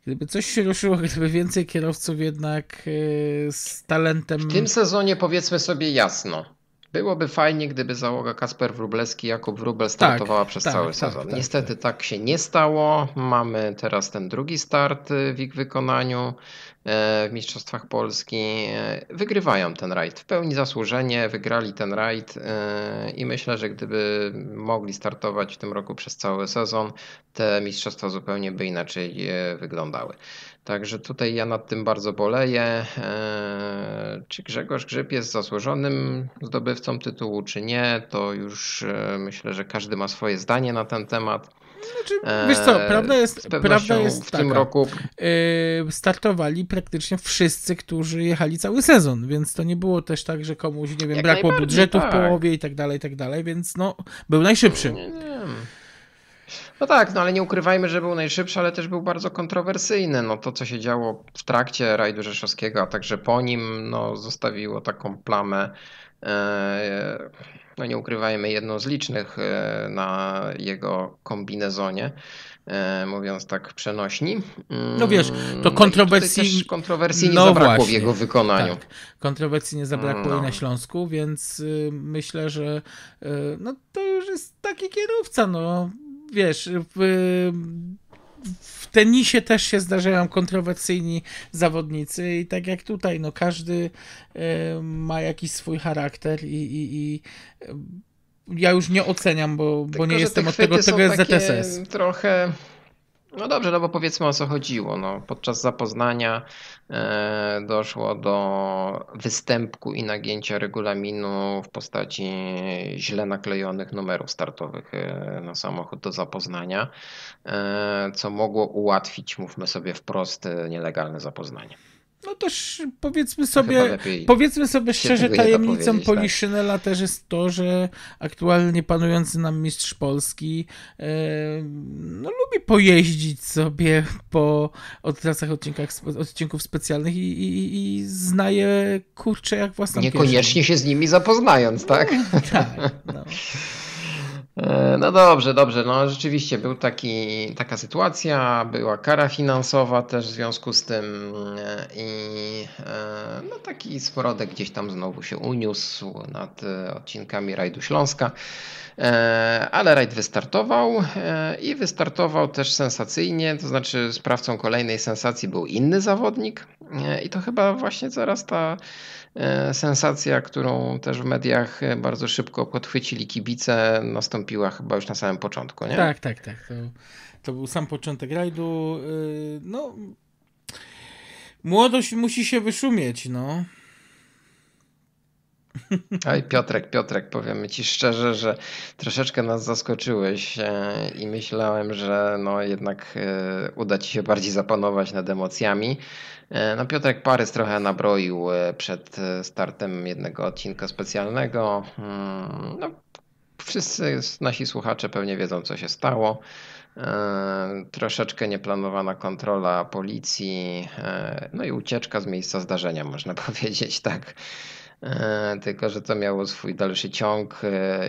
Gdyby coś się ruszyło, gdyby więcej kierowców jednak e, z talentem. W tym sezonie powiedzmy sobie jasno. Byłoby fajnie, gdyby załoga Kasper Wróblewski, Jakub Wróbel startowała tak, przez tak, cały tak, sezon. Tak, Niestety tak. tak. się nie stało. Mamy teraz ten drugi start e, w ich wykonaniu. E, w Mistrzostwach Polski e, wygrywają ten rajd. W pełni zasłużenie wygrali ten rajd e, i myślę, że gdyby mogli startować w tym roku przez cały sezon, te mistrzostwa zupełnie by inaczej wyglądały. Także tutaj ja nad tym bardzo boleję. Czy Grzegorz Grzyb jest zasłużonym zdobywcą tytułu, czy nie, to już myślę, że każdy ma swoje zdanie na ten temat. Znaczy, wiesz co, eee, prawda jest, prawda jest w taka. tym roku yy, startowali praktycznie wszyscy, którzy jechali cały sezon, więc to nie było też tak, że komuś, nie wiem, Jak brakło budżetu tak. w połowie i tak dalej, i tak dalej, więc no, był najszybszy. Nie, nie. No tak, no ale nie ukrywajmy, że był najszybszy, ale też był bardzo kontrowersyjny. No to, co się działo w trakcie rajdu rzeszowskiego, a także po nim, no zostawiło taką plamę. Eee, no nie ukrywajmy, jedną z licznych e, na jego kombinezonie e, mówiąc tak przenośni. No mm, wiesz, to kontrowersji, no kontrowersji nie no zabrakło właśnie, w jego wykonaniu. Tak. Kontrowersji nie zabrakło mm, no. i na Śląsku, więc y, myślę, że y, no, to już jest taki kierowca, no wiesz, y, w tenisie też się zdarzają kontrowersyjni zawodnicy i tak jak tutaj, no każdy e, ma jakiś swój charakter i, i, i e, ja już nie oceniam, bo, bo nie jestem od tego, tego jest ZSS. Trochę no dobrze, no bo powiedzmy o co chodziło. No, podczas zapoznania e, doszło do występku i nagięcia regulaminu w postaci źle naklejonych numerów startowych e, na samochód do zapoznania, e, co mogło ułatwić, mówmy sobie wprost, e, nielegalne zapoznanie. No też powiedzmy sobie, powiedzmy sobie szczerze, tajemnicą tak. Poliszynela tak. też jest to, że aktualnie panujący nam mistrz Polski e, no, lubi pojeździć sobie po trasach odcinkach, odcinków specjalnych i, i, i znaje kurcze jak własną Niekoniecznie się z nimi zapoznając, tak? No, tak. No. E, no dobrze, dobrze. No rzeczywiście był taki, taka sytuacja, była kara finansowa też w związku z tym e, i e, no taki sporodek gdzieś tam znowu się uniósł nad e, odcinkami rajdu Śląska, e, ale rajd wystartował e, i wystartował też sensacyjnie, to znaczy sprawcą kolejnej sensacji był inny zawodnik i to chyba właśnie zaraz ta sensacja, którą też w mediach bardzo szybko podchwycili kibice, nastąpiła chyba już na samym początku, nie? Tak, tak, tak. To, to był sam początek rajdu. No Młodość musi się wyszumieć, no. Oj, Piotrek, Piotrek, powiemy ci szczerze, że troszeczkę nas zaskoczyłeś e, i myślałem, że no jednak e, uda ci się bardziej zapanować nad emocjami. E, no Piotrek Parys trochę nabroił przed startem jednego odcinka specjalnego. Mm, no, wszyscy nasi słuchacze pewnie wiedzą, co się stało. E, troszeczkę nieplanowana kontrola policji, e, no i ucieczka z miejsca zdarzenia, można powiedzieć, tak. E, tylko, że to miało swój dalszy ciąg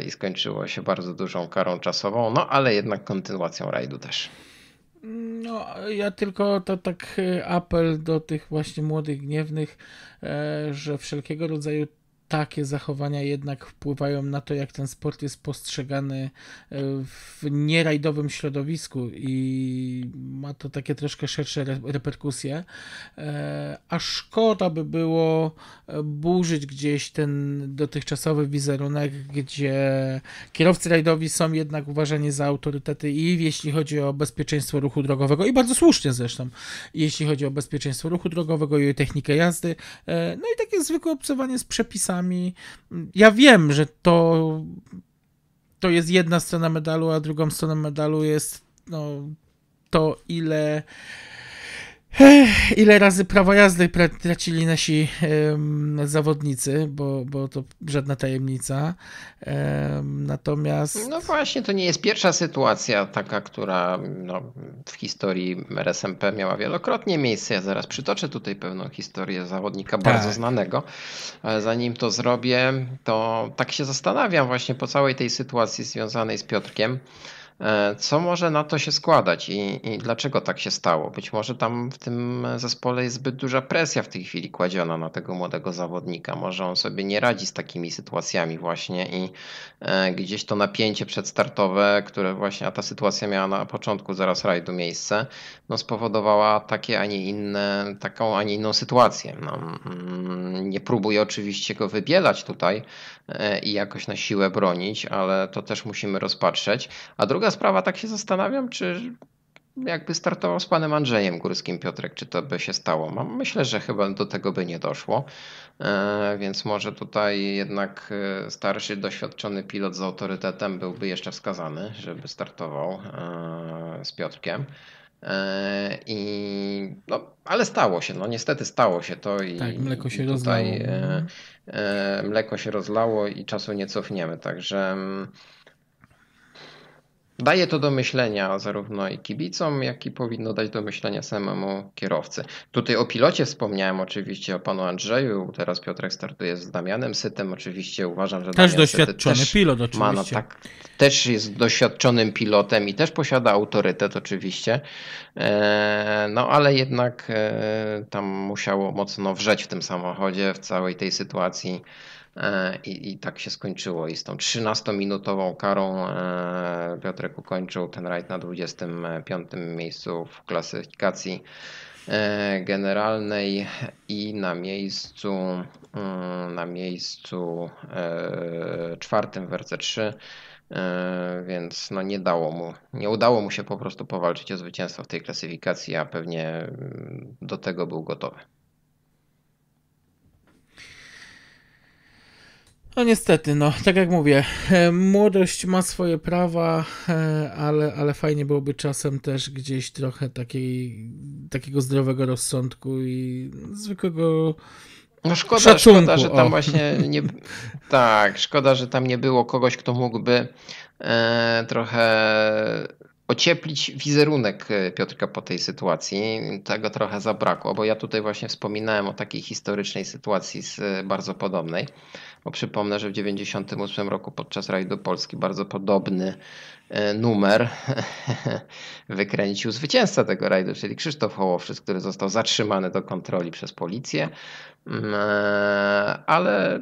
i skończyło się bardzo dużą karą czasową, no ale jednak kontynuacją rajdu też. No, ja tylko to tak apel do tych właśnie młodych gniewnych, że wszelkiego rodzaju takie zachowania jednak wpływają na to, jak ten sport jest postrzegany e, w nierajdowym środowisku i ma to takie troszkę szersze reperkusje. E, a szkoda by było e, burzyć gdzieś ten dotychczasowy wizerunek, gdzie kierowcy rajdowi są jednak uważani za autorytety i jeśli chodzi o bezpieczeństwo ruchu drogowego i bardzo słusznie zresztą, jeśli chodzi o bezpieczeństwo ruchu drogowego i technikę jazdy, no i takie zwykłe obcowanie z przepisami czasami. Ja wiem, że to, to jest jedna strona medalu, a drugą stroną medalu jest no, to, ile Ile razy prawo jazdy tracili nasi zawodnicy, bo, bo to żadna tajemnica. natomiast. No właśnie, to nie jest pierwsza sytuacja taka, która no, w historii RSMP miała wielokrotnie miejsce. Ja zaraz przytoczę tutaj pewną historię zawodnika tak. bardzo znanego. Ale zanim to zrobię, to tak się zastanawiam właśnie po całej tej sytuacji związanej z Piotrkiem. E, co może na to się składać i, i, dlaczego tak się stało? Być może tam w tym zespole jest zbyt duża presja w tej chwili kładziona na tego młodego zawodnika. Może on sobie nie radzi z takimi sytuacjami właśnie i e, gdzieś to napięcie przedstartowe, które właśnie a ta sytuacja miała na początku zaraz rajdu miejsce, no spowodowała takie, a nie inne, taką, a nie inną sytuację. No, mm, nie próbuję oczywiście go wybielać tutaj, E, i jakoś na siłę bronić, ale to też musimy rozpatrzeć. A druga sprawa, tak się zastanawiam, czy jakby startował z panem Andrzejem Górskim Piotrek, czy to by się stało? Myślę, że chyba do tego by nie doszło, e, więc może tutaj jednak e, starszy, doświadczony pilot z autorytetem byłby jeszcze wskazany, żeby startował z Piotrkiem. E, I, no, ale stało się, no niestety stało się to i tak, mleko się tutaj rozlało. E, no. e, mleko się rozlało i czasu nie cofniemy, także mm, Daje to do myślenia zarówno i kibicom, jak i powinno dać do myślenia samemu kierowcy. Tutaj o pilocie wspomniałem oczywiście, o panu Andrzeju. Teraz Piotrek startuje z Damianem Sytem. Oczywiście uważam, że też Damian doświadczony też pilot oczywiście. Ma, no, tak, też jest doświadczonym pilotem i też posiada autorytet oczywiście. E, no ale jednak e, tam musiało mocno wrzeć w tym samochodzie, w całej tej sytuacji. E, I, I, tak się skończyło. I z tą 13-minutową karą e, Piotrek ukończył ten rajd na 25 miejscu w klasyfikacji e, generalnej i na miejscu mm, na miejscu czwartym w RC3 więc no nie dało mu, nie udało mu się po prostu powalczyć o zwycięstwo w tej klasyfikacji, a pewnie mm, do tego był gotowy. No niestety, no tak jak mówię, e, młodość ma swoje prawa, e, ale, ale fajnie byłoby czasem też gdzieś trochę takiej, takiego zdrowego rozsądku i zwykłego. No szkoda, szacunku. szkoda, że tam o. właśnie nie. Tak, szkoda, że tam nie było kogoś, kto mógłby e, trochę ocieplić wizerunek e, Piotrka po tej sytuacji. Tego trochę zabrakło, bo ja tutaj właśnie wspominałem o takiej historycznej sytuacji z bardzo podobnej. Bo przypomnę, że w 1998 roku podczas rajdu Polski bardzo podobny e, numer wykręcił zwycięzca tego rajdu, czyli Krzysztof Hołowczyc, który został zatrzymany do kontroli przez policję, mm, e, ale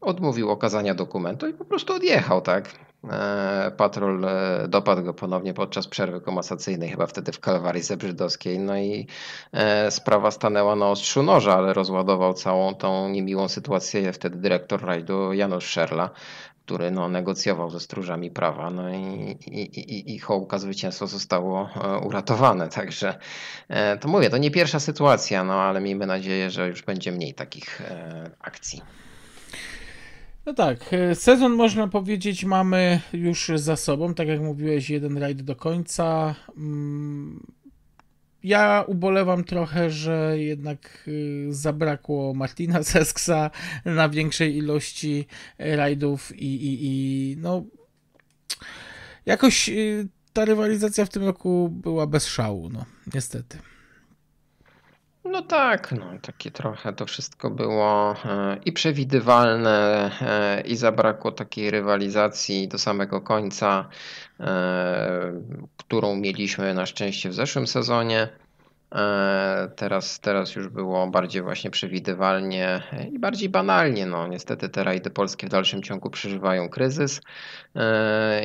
odmówił okazania dokumentu i po prostu odjechał, tak? E, patrol e, dopadł go ponownie podczas przerwy komasacyjnej, chyba wtedy w Kalwarii Zebrzydowskiej. No i e, sprawa stanęła na ostrzu noża, ale rozładował całą tą niemiłą sytuację wtedy dyrektor rajdu Janusz Szerla, który no, negocjował ze stróżami prawa, no i, i, i, i Hołka zwycięstwo zostało uratowane. Także to mówię, to nie pierwsza sytuacja, no ale miejmy nadzieję, że już będzie mniej takich akcji. No tak, e, sezon można powiedzieć mamy już za sobą, tak jak mówiłeś, jeden rajd do końca. Mm, ja ubolewam trochę, że jednak y, zabrakło Martina Sesksa na większej ilości rajdów i, i, i no jakoś y, ta rywalizacja w tym roku była bez szału, no niestety. No tak, no takie trochę to wszystko było e, i przewidywalne e, i zabrakło takiej rywalizacji do samego końca, e, którą mieliśmy na szczęście w zeszłym sezonie. Teraz, teraz już było bardziej właśnie przewidywalnie i bardziej banalnie. No, niestety te rajdy polskie w dalszym ciągu przeżywają kryzys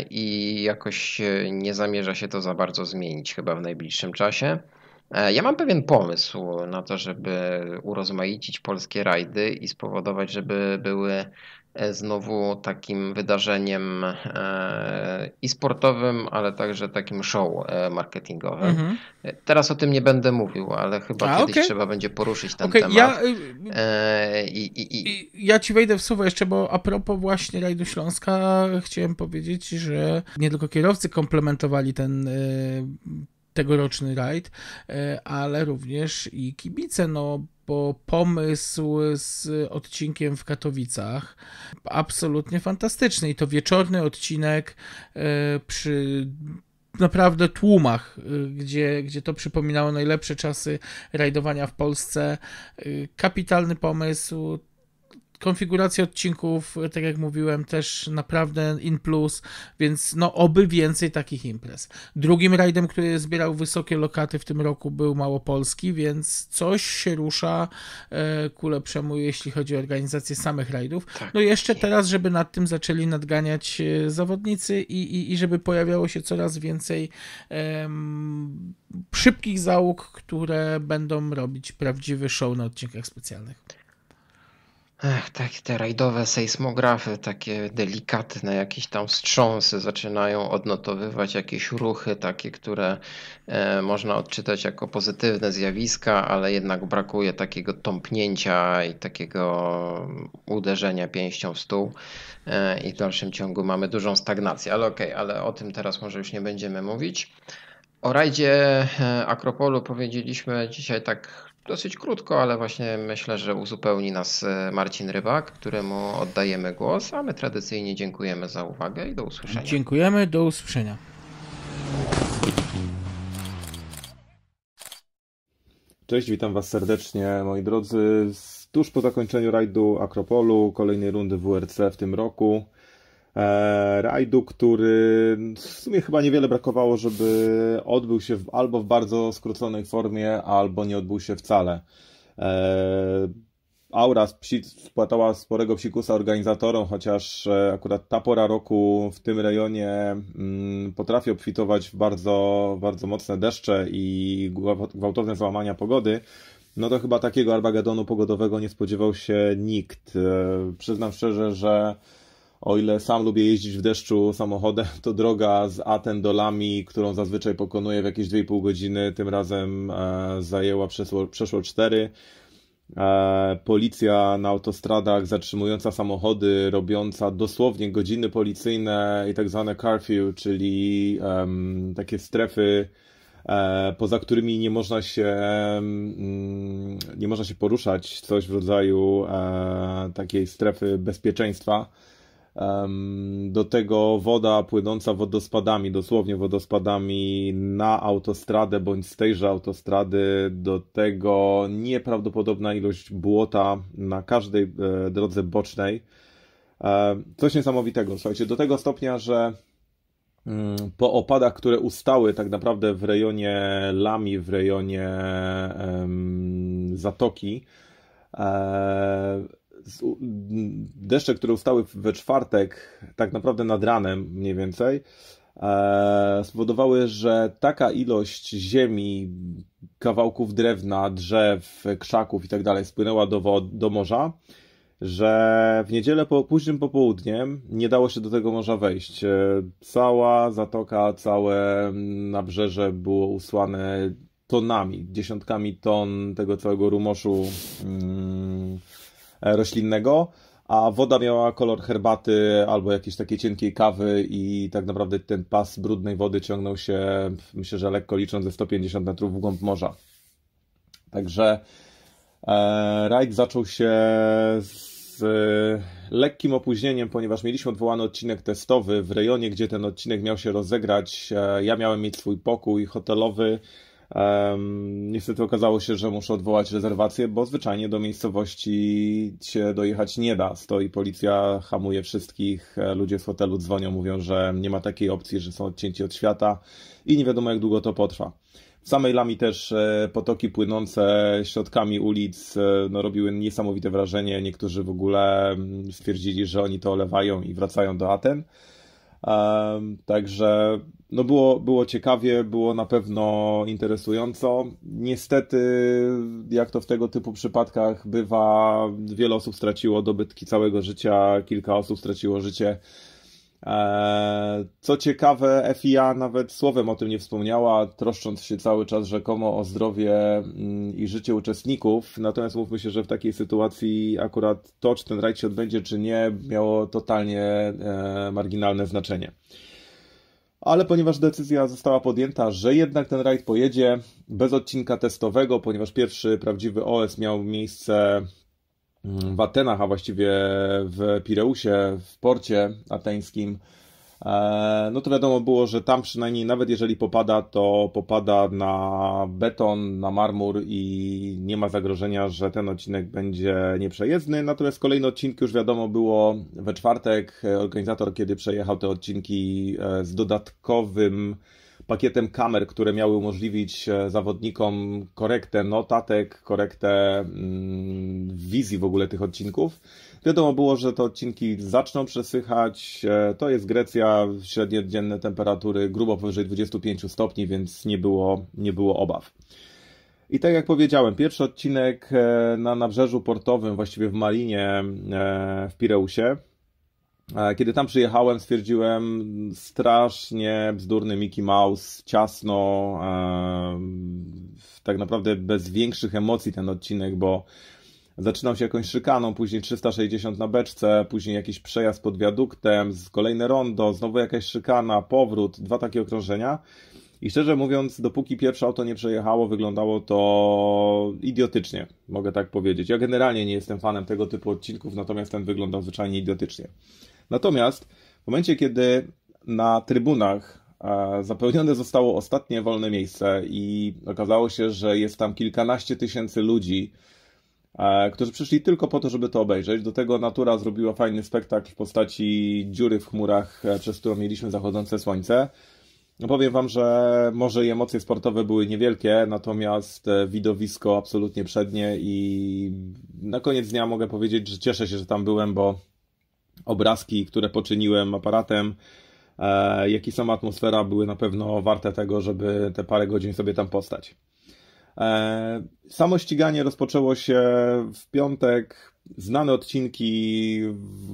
i jakoś nie zamierza się to za bardzo zmienić chyba w najbliższym czasie. E, ja mam pewien pomysł na to, żeby urozmaicić polskie rajdy i spowodować, żeby były e, znowu takim wydarzeniem e, i sportowym, ale także takim show marketingowym. Mhm. Teraz o tym nie będę mówił, ale chyba A, kiedyś okay. trzeba będzie poruszyć ten okay. temat. Ja, y, I, i, i... ja ci wejdę w słowo jeszcze, bo a propos właśnie rajdu Śląska chciałem powiedzieć, że nie tylko kierowcy komplementowali ten y, tegoroczny rajd, e, ale również i kibice, no bo pomysł z odcinkiem w Katowicach absolutnie fantastyczny i to wieczorny odcinek e, przy naprawdę tłumach, e, gdzie, gdzie to przypominało najlepsze czasy rajdowania w Polsce. Kapitalny pomysł, Konfiguracja odcinków, tak jak mówiłem, też naprawdę in plus, więc no oby więcej takich imprez. Drugim rajdem, który zbierał wysokie lokaty w tym roku był Małopolski, więc coś się rusza e, ku kule przemu, jeśli chodzi o organizację samych rajdów. Tak. No i jeszcze teraz, żeby nad tym zaczęli nadganiać e, zawodnicy i, i, i żeby pojawiało się coraz więcej szybkich załóg, które będą robić prawdziwy show na odcinkach specjalnych. Ech, tak, te rajdowe sejsmografy, takie delikatne, jakieś tam wstrząsy zaczynają odnotowywać jakieś ruchy, takie, które e, można odczytać jako pozytywne zjawiska, ale jednak brakuje takiego tąpnięcia i takiego uderzenia pięścią w stół e, i w dalszym ciągu mamy dużą stagnację. Ale okej, okay, ale o tym teraz może już nie będziemy mówić. O rajdzie e, Akropolu powiedzieliśmy dzisiaj tak dosyć krótko, ale właśnie myślę, że uzupełni nas e, Marcin Rybak, któremu oddajemy głos, a my tradycyjnie dziękujemy za uwagę i do usłyszenia. Dziękujemy, do usłyszenia. Cześć, witam Was serdecznie, moi drodzy. Tuż po zakończeniu rajdu Akropolu, kolejnej rundy WRC w tym roku. E, rajdu, który w sumie chyba niewiele brakowało, żeby odbył się albo w bardzo skróconej formie, albo nie odbył się wcale. E, aura spłatała sporego psikusa organizatorom, chociaż e, akurat ta pora roku w tym rejonie mm, potrafi obfitować w bardzo, bardzo mocne deszcze i gwałtowne załamania pogody. No to chyba takiego Arbagedonu pogodowego nie spodziewał się nikt. Przyznam szczerze, że o ile sam lubię jeździć w deszczu samochodem, to droga z Aten do Lami, którą zazwyczaj pokonuję w jakieś 2,5 godziny, tym razem e, zajęła przeszło, przeszło 4. Policja na autostradach zatrzymująca samochody, robiąca dosłownie godziny policyjne i tak zwane curfew, czyli um, takie strefy, e, poza którymi nie można się, nie można się poruszać, coś w rodzaju e, takiej strefy bezpieczeństwa. Do tego woda płynąca wodospadami, dosłownie wodospadami na autostradę bądź z tejże autostrady. Do tego nieprawdopodobna ilość błota na każdej e, drodze bocznej. Coś niesamowitego, słuchajcie, do tego stopnia, że mm, po opadach, które ustały tak naprawdę w rejonie Lami, w rejonie Zatoki, e, deszcze, które ustały we czwartek, tak naprawdę nad ranem mniej więcej, e, spowodowały, że taka ilość ziemi, kawałków drewna, drzew, krzaków i tak dalej spłynęła do, do morza, że w niedzielę po późnym popołudniem nie dało się do tego morza wejść. E, cała zatoka, całe nabrzeże było usłane tonami, dziesiątkami ton tego całego rumoszu. Hmm E, roślinnego, a woda miała kolor herbaty albo jakiejś takiej cienkiej kawy i tak naprawdę ten pas brudnej wody ciągnął się, myślę, że lekko licząc ze 150 metrów w głąb morza. Także e, rajd zaczął się z e, lekkim opóźnieniem, ponieważ mieliśmy odwołany odcinek testowy w rejonie, gdzie ten odcinek miał się rozegrać. E, ja miałem mieć swój pokój hotelowy Um, niestety okazało się, że muszę odwołać rezerwację, bo zwyczajnie do miejscowości się dojechać nie da. Stoi policja, hamuje wszystkich, e, ludzie z hotelu dzwonią, mówią, że nie ma takiej opcji, że są odcięci od świata i nie wiadomo jak długo to potrwa. W samej Lami też e, potoki płynące środkami ulic e, no, robiły niesamowite wrażenie. Niektórzy w ogóle mm, stwierdzili, że oni to olewają i wracają do Aten. Także no było, było ciekawie, było na pewno interesująco. Niestety, jak to w tego typu przypadkach bywa, wiele osób straciło dobytki całego życia, kilka osób straciło życie Eee, co ciekawe, FIA nawet słowem o tym nie wspomniała, troszcząc się cały czas rzekomo o zdrowie mm, i życie uczestników. Natomiast mówmy się, że w takiej sytuacji akurat to, czy ten rajd się odbędzie, czy nie, miało totalnie eee, marginalne znaczenie. Ale ponieważ decyzja została podjęta, że jednak ten rajd pojedzie bez odcinka testowego, ponieważ pierwszy prawdziwy OS miał miejsce w Atenach, a właściwie w Pireusie, w porcie ateńskim, e, no to wiadomo było, że tam przynajmniej nawet jeżeli popada, to popada na beton, na marmur i nie ma zagrożenia, że ten odcinek będzie nieprzejezdny. Natomiast kolejne odcinki już wiadomo było we czwartek. E, organizator, kiedy przejechał te odcinki e, z dodatkowym pakietem kamer, które miały umożliwić e, zawodnikom korektę notatek, korektę mm, wizji w ogóle tych odcinków. Wiadomo było, że te odcinki zaczną przesychać. E, to jest Grecja, średnie dzienne temperatury grubo powyżej 25 stopni, więc nie było, nie było obaw. I tak jak powiedziałem, pierwszy odcinek e, na nabrzeżu portowym, właściwie w Malinie w Pireusie, E, kiedy tam przyjechałem, stwierdziłem strasznie bzdurny Mickey Mouse, ciasno, e, tak naprawdę bez większych emocji ten odcinek, bo zaczynał się jakąś szykaną, później 360 na beczce, później jakiś przejazd pod wiaduktem, kolejne rondo, znowu jakaś szykana, powrót, dwa takie okrążenia. I szczerze mówiąc, dopóki pierwsze auto nie przejechało, wyglądało to idiotycznie, mogę tak powiedzieć. Ja generalnie nie jestem fanem tego typu odcinków, natomiast ten wyglądał zwyczajnie idiotycznie. Natomiast w momencie, kiedy na trybunach zapełnione zostało ostatnie wolne miejsce i okazało się, że jest tam kilkanaście tysięcy ludzi, którzy przyszli tylko po to, żeby to obejrzeć. Do tego natura zrobiła fajny spektakl w postaci dziury w chmurach, e, przez którą mieliśmy zachodzące słońce. No, powiem Wam, że może emocje sportowe były niewielkie, natomiast e, widowisko absolutnie przednie i na koniec dnia mogę powiedzieć, że cieszę się, że tam byłem, bo obrazki, które poczyniłem aparatem, e, jak i sama atmosfera były na pewno warte tego, żeby te parę godzin sobie tam postać. E, samo ściganie rozpoczęło się w piątek. Znane odcinki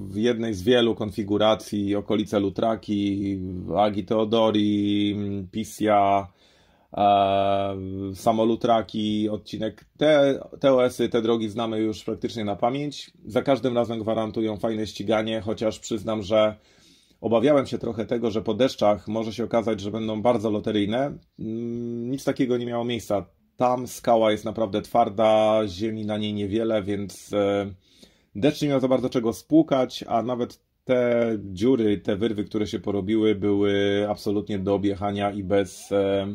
w jednej z wielu konfiguracji, okolice Lutraki, Agi Teodori, Pisja, E, samolutraki, odcinek. Te os y te drogi znamy już praktycznie na pamięć. Za każdym razem gwarantują fajne ściganie, chociaż przyznam, że obawiałem się trochę tego, że po deszczach może się okazać, że będą bardzo loteryjne. Mm, nic takiego nie miało miejsca. Tam skała jest naprawdę twarda, ziemi na niej niewiele, więc e, deszcz nie miał za bardzo czego spłukać, a nawet te dziury, te wyrwy, które się porobiły, były absolutnie do objechania i bez e,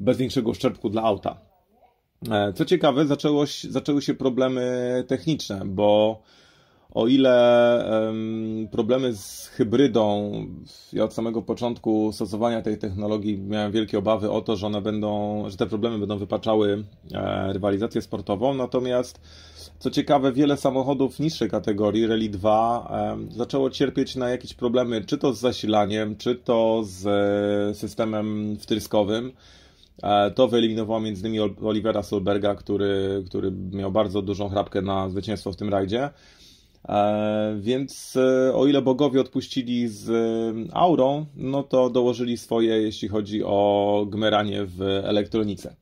bez większego uszczerbku dla auta. E, co ciekawe, zaczęło, zaczęły się problemy techniczne, bo o ile problemy z hybrydą, ja od samego początku stosowania tej technologii miałem wielkie obawy o to, że one będą, że te problemy będą wypaczały e, rywalizację sportową. Natomiast co ciekawe, wiele samochodów niższej kategorii Rally 2 zaczęło cierpieć na jakieś problemy, czy to z zasilaniem, czy to z e, systemem wtryskowym. E, to wyeliminowało m.in. Olivera Solberga, który, który miał bardzo dużą chrapkę na zwycięstwo w tym rajdzie. E, więc e, o ile bogowie odpuścili z aurą, no to dołożyli swoje, jeśli chodzi o gmeranie w elektronice.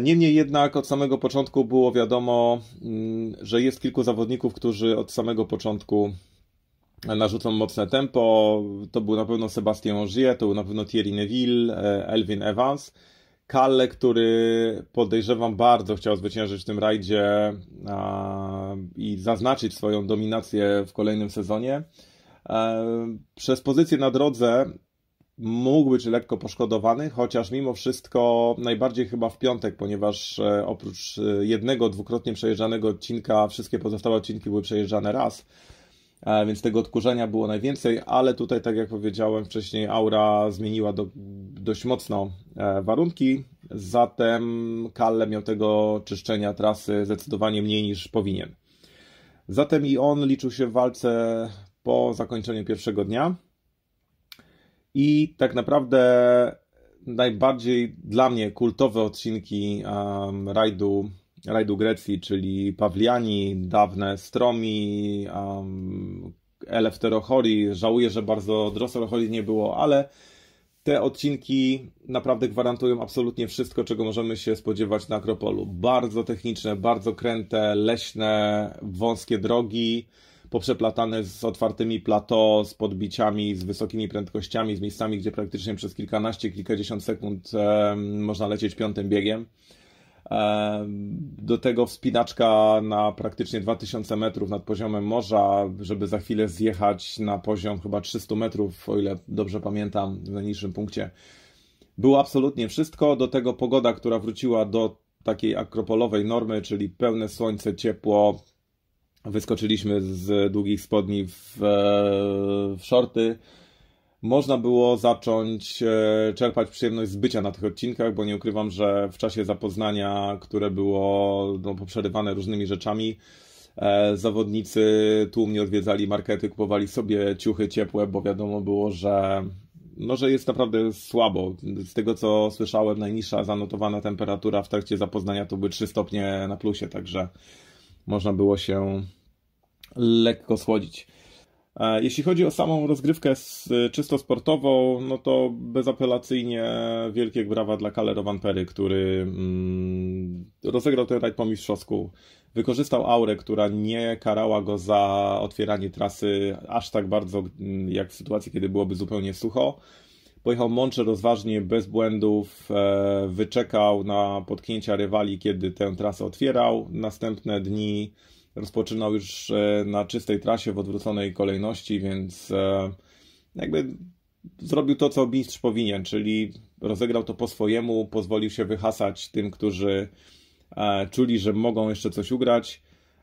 Niemniej jednak od samego początku było wiadomo, mm, że jest kilku zawodników, którzy od samego początku narzucą mocne tempo. To był na pewno Sebastian Ogier, to był na pewno Thierry Neville, e, Elvin Evans. Kalle, który podejrzewam bardzo chciał zwyciężyć w tym rajdzie a, i zaznaczyć swoją dominację w kolejnym sezonie. E, przez pozycję na drodze mógł być lekko poszkodowany, chociaż mimo wszystko najbardziej chyba w piątek, ponieważ e, oprócz e, jednego dwukrotnie przejeżdżanego odcinka, wszystkie pozostałe odcinki były przejeżdżane raz. E, więc tego odkurzenia było najwięcej, ale tutaj, tak jak powiedziałem wcześniej, aura zmieniła do, dość mocno e, warunki, zatem Kalle miał tego czyszczenia trasy zdecydowanie mniej niż powinien. Zatem i on liczył się w walce po zakończeniu pierwszego dnia. I tak naprawdę najbardziej dla mnie kultowe odcinki um, rajdu rajdu Grecji, czyli Pawliani, dawne Stromi, um, Elefterochori. Żałuję, że bardzo Drosorochori nie było, ale te odcinki naprawdę gwarantują absolutnie wszystko, czego możemy się spodziewać na Akropolu. Bardzo techniczne, bardzo kręte, leśne, wąskie drogi, poprzeplatane z otwartymi plateau, z podbiciami, z wysokimi prędkościami, z miejscami, gdzie praktycznie przez kilkanaście, kilkadziesiąt sekund e, można lecieć piątym biegiem. Do tego wspinaczka na praktycznie 2000 metrów nad poziomem morza, żeby za chwilę zjechać na poziom chyba 300 metrów, o ile dobrze pamiętam, w najniższym punkcie. Było absolutnie wszystko. Do tego pogoda, która wróciła do takiej akropolowej normy, czyli pełne słońce, ciepło. Wyskoczyliśmy z długich spodni w, e, w szorty można było zacząć e, czerpać przyjemność z bycia na tych odcinkach, bo nie ukrywam, że w czasie zapoznania, które było no, poprzerywane różnymi rzeczami, e, zawodnicy tłumnie odwiedzali markety, kupowali sobie ciuchy ciepłe, bo wiadomo było, że, no, że jest naprawdę słabo. Z tego co słyszałem, najniższa zanotowana temperatura w trakcie zapoznania to były 3 stopnie na plusie, także można było się lekko schłodzić. E, jeśli chodzi o samą rozgrywkę czysto sportową, no to bezapelacyjnie wielkie brawa dla Calero Vanpery, który mm, rozegrał ten rajd po mistrzowsku. Wykorzystał aurę, która nie karała go za otwieranie trasy aż tak bardzo, mm, jak w sytuacji, kiedy byłoby zupełnie sucho. Pojechał mądrze, rozważnie, bez błędów, e, wyczekał na potknięcia rywali, kiedy tę trasę otwierał. Następne dni rozpoczynał już e, na czystej trasie w odwróconej kolejności, więc e, jakby zrobił to, co mistrz powinien, czyli rozegrał to po swojemu, pozwolił się wyhasać tym, którzy e, czuli, że mogą jeszcze coś ugrać.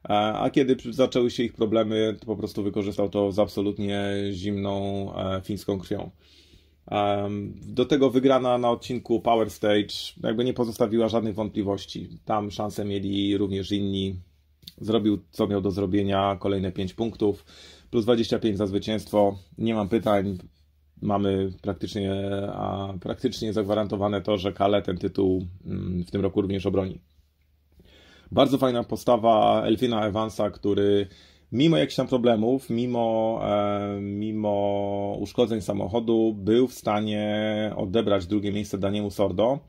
A kiedy zaczęły się ich problemy, to po prostu wykorzystał to z absolutnie zimną fińską krwią. Do tego wygrana na odcinku Power Stage jakby nie pozostawiła żadnych wątpliwości. Tam szanse mieli również inni. Zrobił co miał do zrobienia, kolejne 5 punktów, plus 25 za zwycięstwo. Nie mam pytań. Mamy praktycznie, a praktycznie zagwarantowane to, że Kale ten tytuł mm, w tym roku również obroni. Bardzo fajna postawa Elfina Evansa, który mimo jakichś tam problemów, mimo, e, mimo uszkodzeń samochodu, był w stanie odebrać drugie miejsce Daniemu Sordo.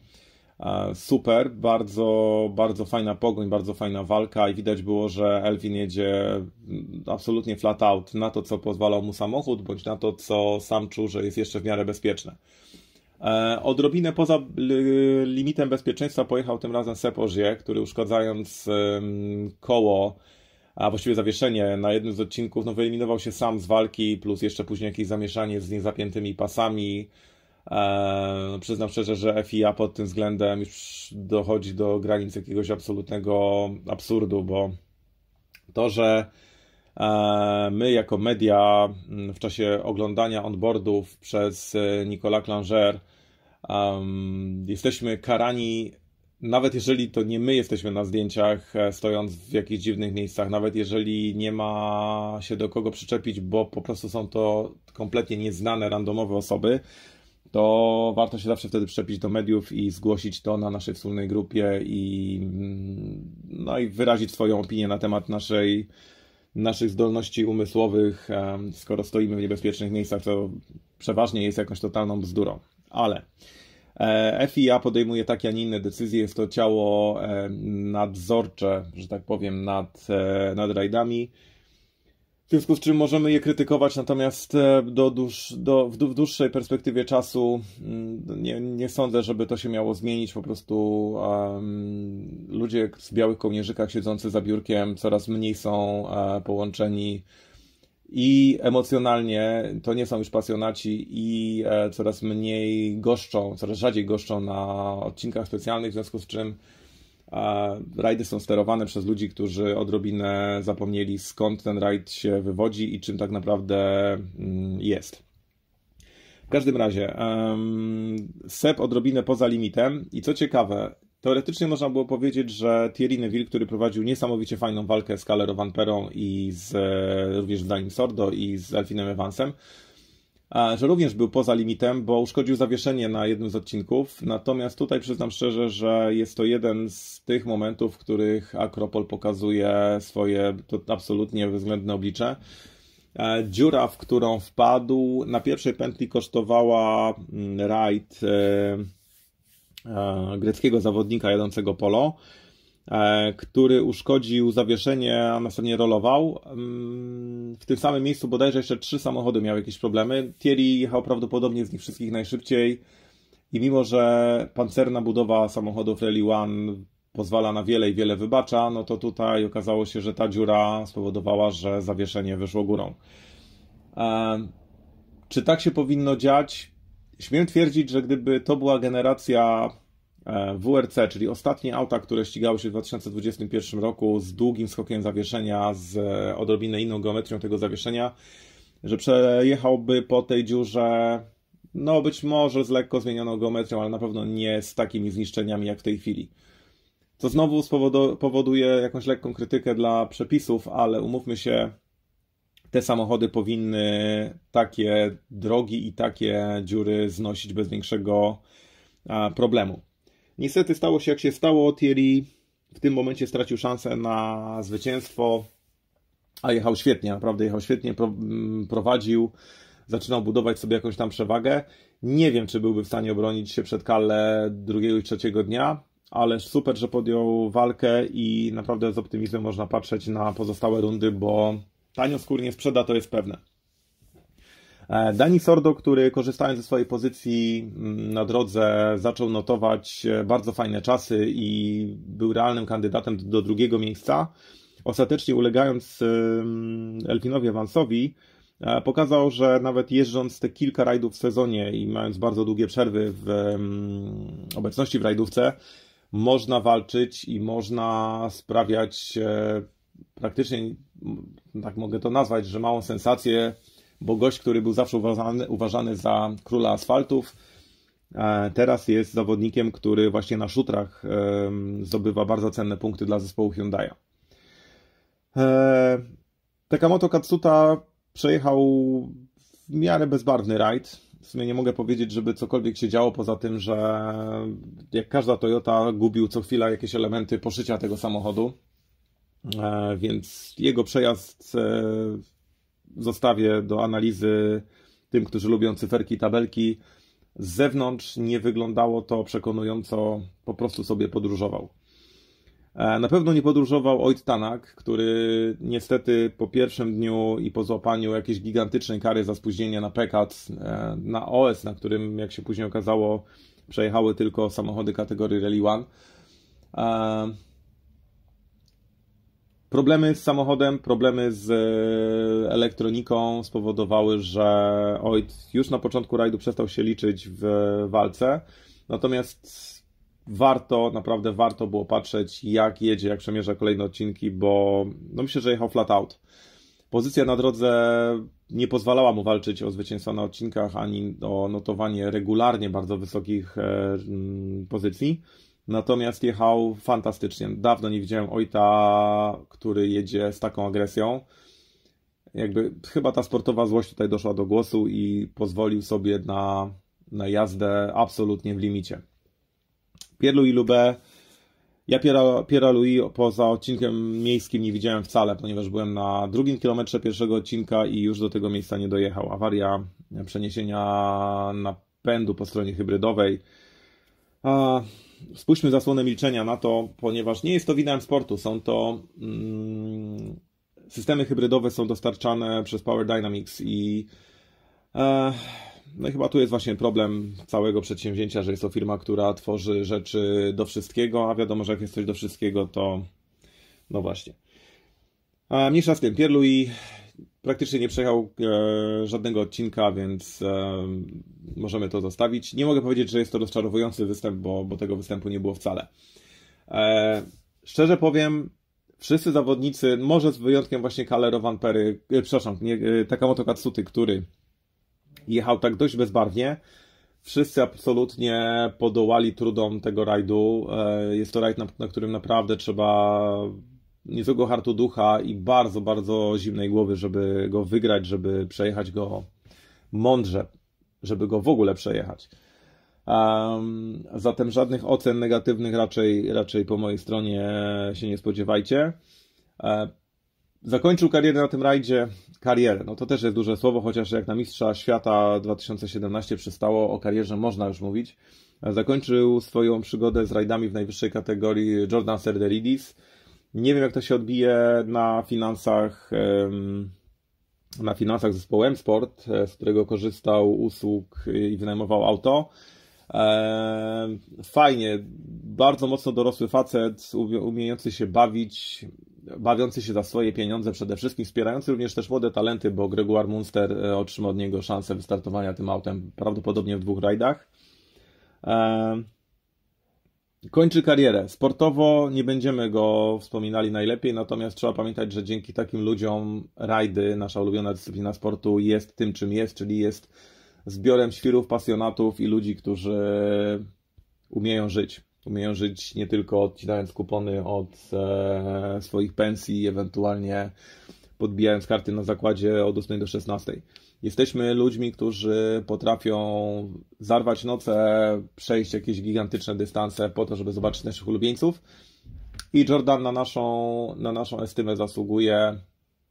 E, super, bardzo, bardzo fajna pogoń, bardzo fajna walka i widać było, że Elvin jedzie mm, absolutnie flat out na to, co pozwalał mu samochód, bądź na to, co sam czuł, że jest jeszcze w miarę bezpieczne. E, odrobinę poza limitem bezpieczeństwa pojechał tym razem Sep który uszkadzając koło, a właściwie zawieszenie na jednym z odcinków, no wyeliminował się sam z walki, plus jeszcze później jakieś zamieszanie z niezapiętymi pasami, E, no, przyznam szczerze, że FIA pod tym względem już dochodzi do granic jakiegoś absolutnego absurdu, bo to, że e, my jako media mm, w czasie oglądania onboardów przez e, Nicolas Clanger jesteśmy karani, nawet jeżeli to nie my jesteśmy na zdjęciach, stojąc w jakichś dziwnych miejscach, nawet jeżeli nie ma się do kogo przyczepić, bo po prostu są to kompletnie nieznane, randomowe osoby, to warto się zawsze wtedy przyczepić do mediów i zgłosić to na naszej wspólnej grupie i, mm, no i wyrazić swoją opinię na temat naszej, naszych zdolności umysłowych, skoro stoimy w niebezpiecznych miejscach, co przeważnie jest jakąś totalną bzdurą. Ale e, FIA podejmuje takie, a nie inne decyzje. Jest to ciało nadzorcze, że tak powiem, nad, e, nad rajdami w związku z czym możemy je krytykować, natomiast e, do dłuż, do, w, dłuższej perspektywie czasu mm, nie, nie, sądzę, żeby to się miało zmienić. Po prostu um, ludzie w białych kołnierzykach siedzący za biurkiem coraz mniej są e, połączeni i emocjonalnie, to nie są już pasjonaci i e, coraz mniej goszczą, coraz rzadziej goszczą na odcinkach specjalnych, w związku z czym Rajdy są sterowane przez ludzi, którzy odrobinę zapomnieli skąd ten rajd się wywodzi i czym tak naprawdę mm, jest. W każdym razie, SEP odrobinę poza limitem i co ciekawe, teoretycznie można było powiedzieć, że Thierry Neville, który prowadził niesamowicie fajną walkę z Calero Van Perą i z, e, również z Danim Sordo i z Alfinem Evansem, że również był poza limitem, bo uszkodził zawieszenie na jednym z odcinków. Natomiast tutaj przyznam szczerze, że jest to jeden z tych momentów, w których Akropol pokazuje swoje to absolutnie bezwzględne oblicze. E, dziura, w którą wpadł, na pierwszej pętli kosztowała mm, rajd e, e, greckiego zawodnika jadącego polo. E, który uszkodził zawieszenie, a następnie rolował. Mm, w tym samym miejscu bodajże jeszcze trzy samochody miały jakieś problemy. Thierry jechał prawdopodobnie z nich wszystkich najszybciej i mimo, że pancerna budowa samochodów Rally One pozwala na wiele i wiele wybacza, no to tutaj okazało się, że ta dziura spowodowała, że zawieszenie wyszło górą. E, czy tak się powinno dziać? Śmiem twierdzić, że gdyby to była generacja E, WRC, czyli ostatnie auta, które ścigały się w 2021 roku z długim skokiem zawieszenia, z e, odrobinę inną geometrią tego zawieszenia, że przejechałby po tej dziurze, no być może z lekko zmienioną geometrią, ale na pewno nie z takimi zniszczeniami jak w tej chwili. To znowu spowoduje jakąś lekką krytykę dla przepisów, ale umówmy się, te samochody powinny takie drogi i takie dziury znosić bez większego e, problemu. Niestety stało się jak się stało. Thierry w tym momencie stracił szansę na zwycięstwo, a jechał świetnie, naprawdę jechał świetnie, mm, prowadził, zaczynał budować sobie jakąś tam przewagę. Nie wiem, czy byłby w stanie obronić się przed Kalle drugiego i trzeciego dnia, ale super, że podjął walkę i naprawdę z optymizmem można patrzeć na pozostałe rundy, bo tanio skórnie sprzeda, to jest pewne. E, Dani Sordo, który korzystając ze swojej pozycji mm, na drodze zaczął notować e, bardzo fajne czasy i był realnym kandydatem do drugiego miejsca, ostatecznie ulegając e, mm, Elfinowi Awansowi, pokazał, że nawet jeżdżąc te kilka rajdów w sezonie i mając bardzo długie przerwy w mm, obecności w rajdówce, można walczyć i można sprawiać praktycznie, tak mogę to nazwać, że małą sensację bo gość, który był zawsze uważany, uważany za króla asfaltów, e, teraz jest zawodnikiem, który właśnie na szutrach zdobywa bardzo cenne punkty dla zespołu Hyundai'a. E, Takamoto Katsuta przejechał w miarę bezbarwny rajd. W sumie nie mogę powiedzieć, żeby cokolwiek się działo, poza tym, że jak każda Toyota gubił co chwila jakieś elementy poszycia tego samochodu, e, więc jego przejazd zostawię do analizy tym, którzy lubią cyferki i tabelki. Z zewnątrz nie wyglądało to przekonująco, po prostu sobie podróżował. E, na pewno nie podróżował Ojt Tanak, który niestety po pierwszym dniu i po złapaniu jakiejś gigantycznej kary za spóźnienie na PKAT, e, na OS, na którym, jak się później okazało, przejechały tylko samochody kategorii Rally One, e, Problemy z samochodem, problemy z e, elektroniką spowodowały, że Oid już na początku rajdu przestał się liczyć w walce. Natomiast warto, naprawdę warto było patrzeć, jak jedzie, jak przemierza kolejne odcinki, bo no myślę, że jechał flat out. Pozycja na drodze nie pozwalała mu walczyć o zwycięstwo na odcinkach ani o notowanie regularnie bardzo wysokich e, pozycji. Natomiast jechał fantastycznie. Dawno nie widziałem ojca, który jedzie z taką agresją. Jakby chyba ta sportowa złość tutaj doszła do głosu i pozwolił sobie na, na jazdę absolutnie w limicie. Pierre-Louis Lube. Ja Piera, Piera Louis poza odcinkiem miejskim nie widziałem wcale, ponieważ byłem na drugim kilometrze pierwszego odcinka i już do tego miejsca nie dojechał. Awaria przeniesienia napędu po stronie hybrydowej a spójrzmy zasłonę milczenia na to, ponieważ nie jest to wina sportu. Są to mm, systemy hybrydowe są dostarczane przez Power Dynamics i e, no i chyba tu jest właśnie problem całego przedsięwzięcia, że jest to firma, która tworzy rzeczy do wszystkiego, a wiadomo, że jak jest coś do wszystkiego, to no właśnie. A mniejsza z tym, i praktycznie nie przejechał e, żadnego odcinka, więc e, możemy to zostawić. Nie mogę powiedzieć, że jest to rozczarowujący występ, bo, bo tego występu nie było wcale. E, szczerze powiem, wszyscy zawodnicy, może z wyjątkiem właśnie Kalero Vanpery, e, przepraszam, nie, e, Takamoto Katsuty, który jechał tak dość bezbarwnie, wszyscy absolutnie podołali trudom tego rajdu. E, jest to rajd, na, na którym naprawdę trzeba niezłego hartu ducha i bardzo, bardzo zimnej głowy, żeby go wygrać, żeby przejechać go mądrze, żeby go w ogóle przejechać. Um, zatem żadnych ocen negatywnych raczej, raczej po mojej stronie się nie spodziewajcie. E, zakończył karierę na tym rajdzie. Karierę, no to też jest duże słowo, chociaż jak na Mistrza Świata 2017 przystało, o karierze można już mówić. E, zakończył swoją przygodę z rajdami w najwyższej kategorii Jordan Serderidis nie wiem, jak to się odbije na finansach, na finansach zespołu M-Sport, e, z którego korzystał usług i wynajmował auto. E, fajnie, bardzo mocno dorosły facet, umiejący się bawić, bawiący się za swoje pieniądze przede wszystkim, wspierający również też młode talenty, bo Gregoire Munster e, otrzyma od niego szansę wystartowania tym autem prawdopodobnie w dwóch rajdach. Kończy karierę. Sportowo nie będziemy go wspominali najlepiej, natomiast trzeba pamiętać, że dzięki takim ludziom rajdy, nasza ulubiona dyscyplina sportu, jest tym, czym jest, czyli jest zbiorem świrów, pasjonatów i ludzi, którzy umieją żyć. Umieją żyć nie tylko odcinając kupony od e, swoich pensji, ewentualnie podbijając karty na zakładzie od 8 do 16. Jesteśmy ludźmi, którzy potrafią zarwać noce, przejść jakieś gigantyczne dystanse po to, żeby zobaczyć naszych ulubieńców. I Jordan na naszą, na naszą estymę zasługuje.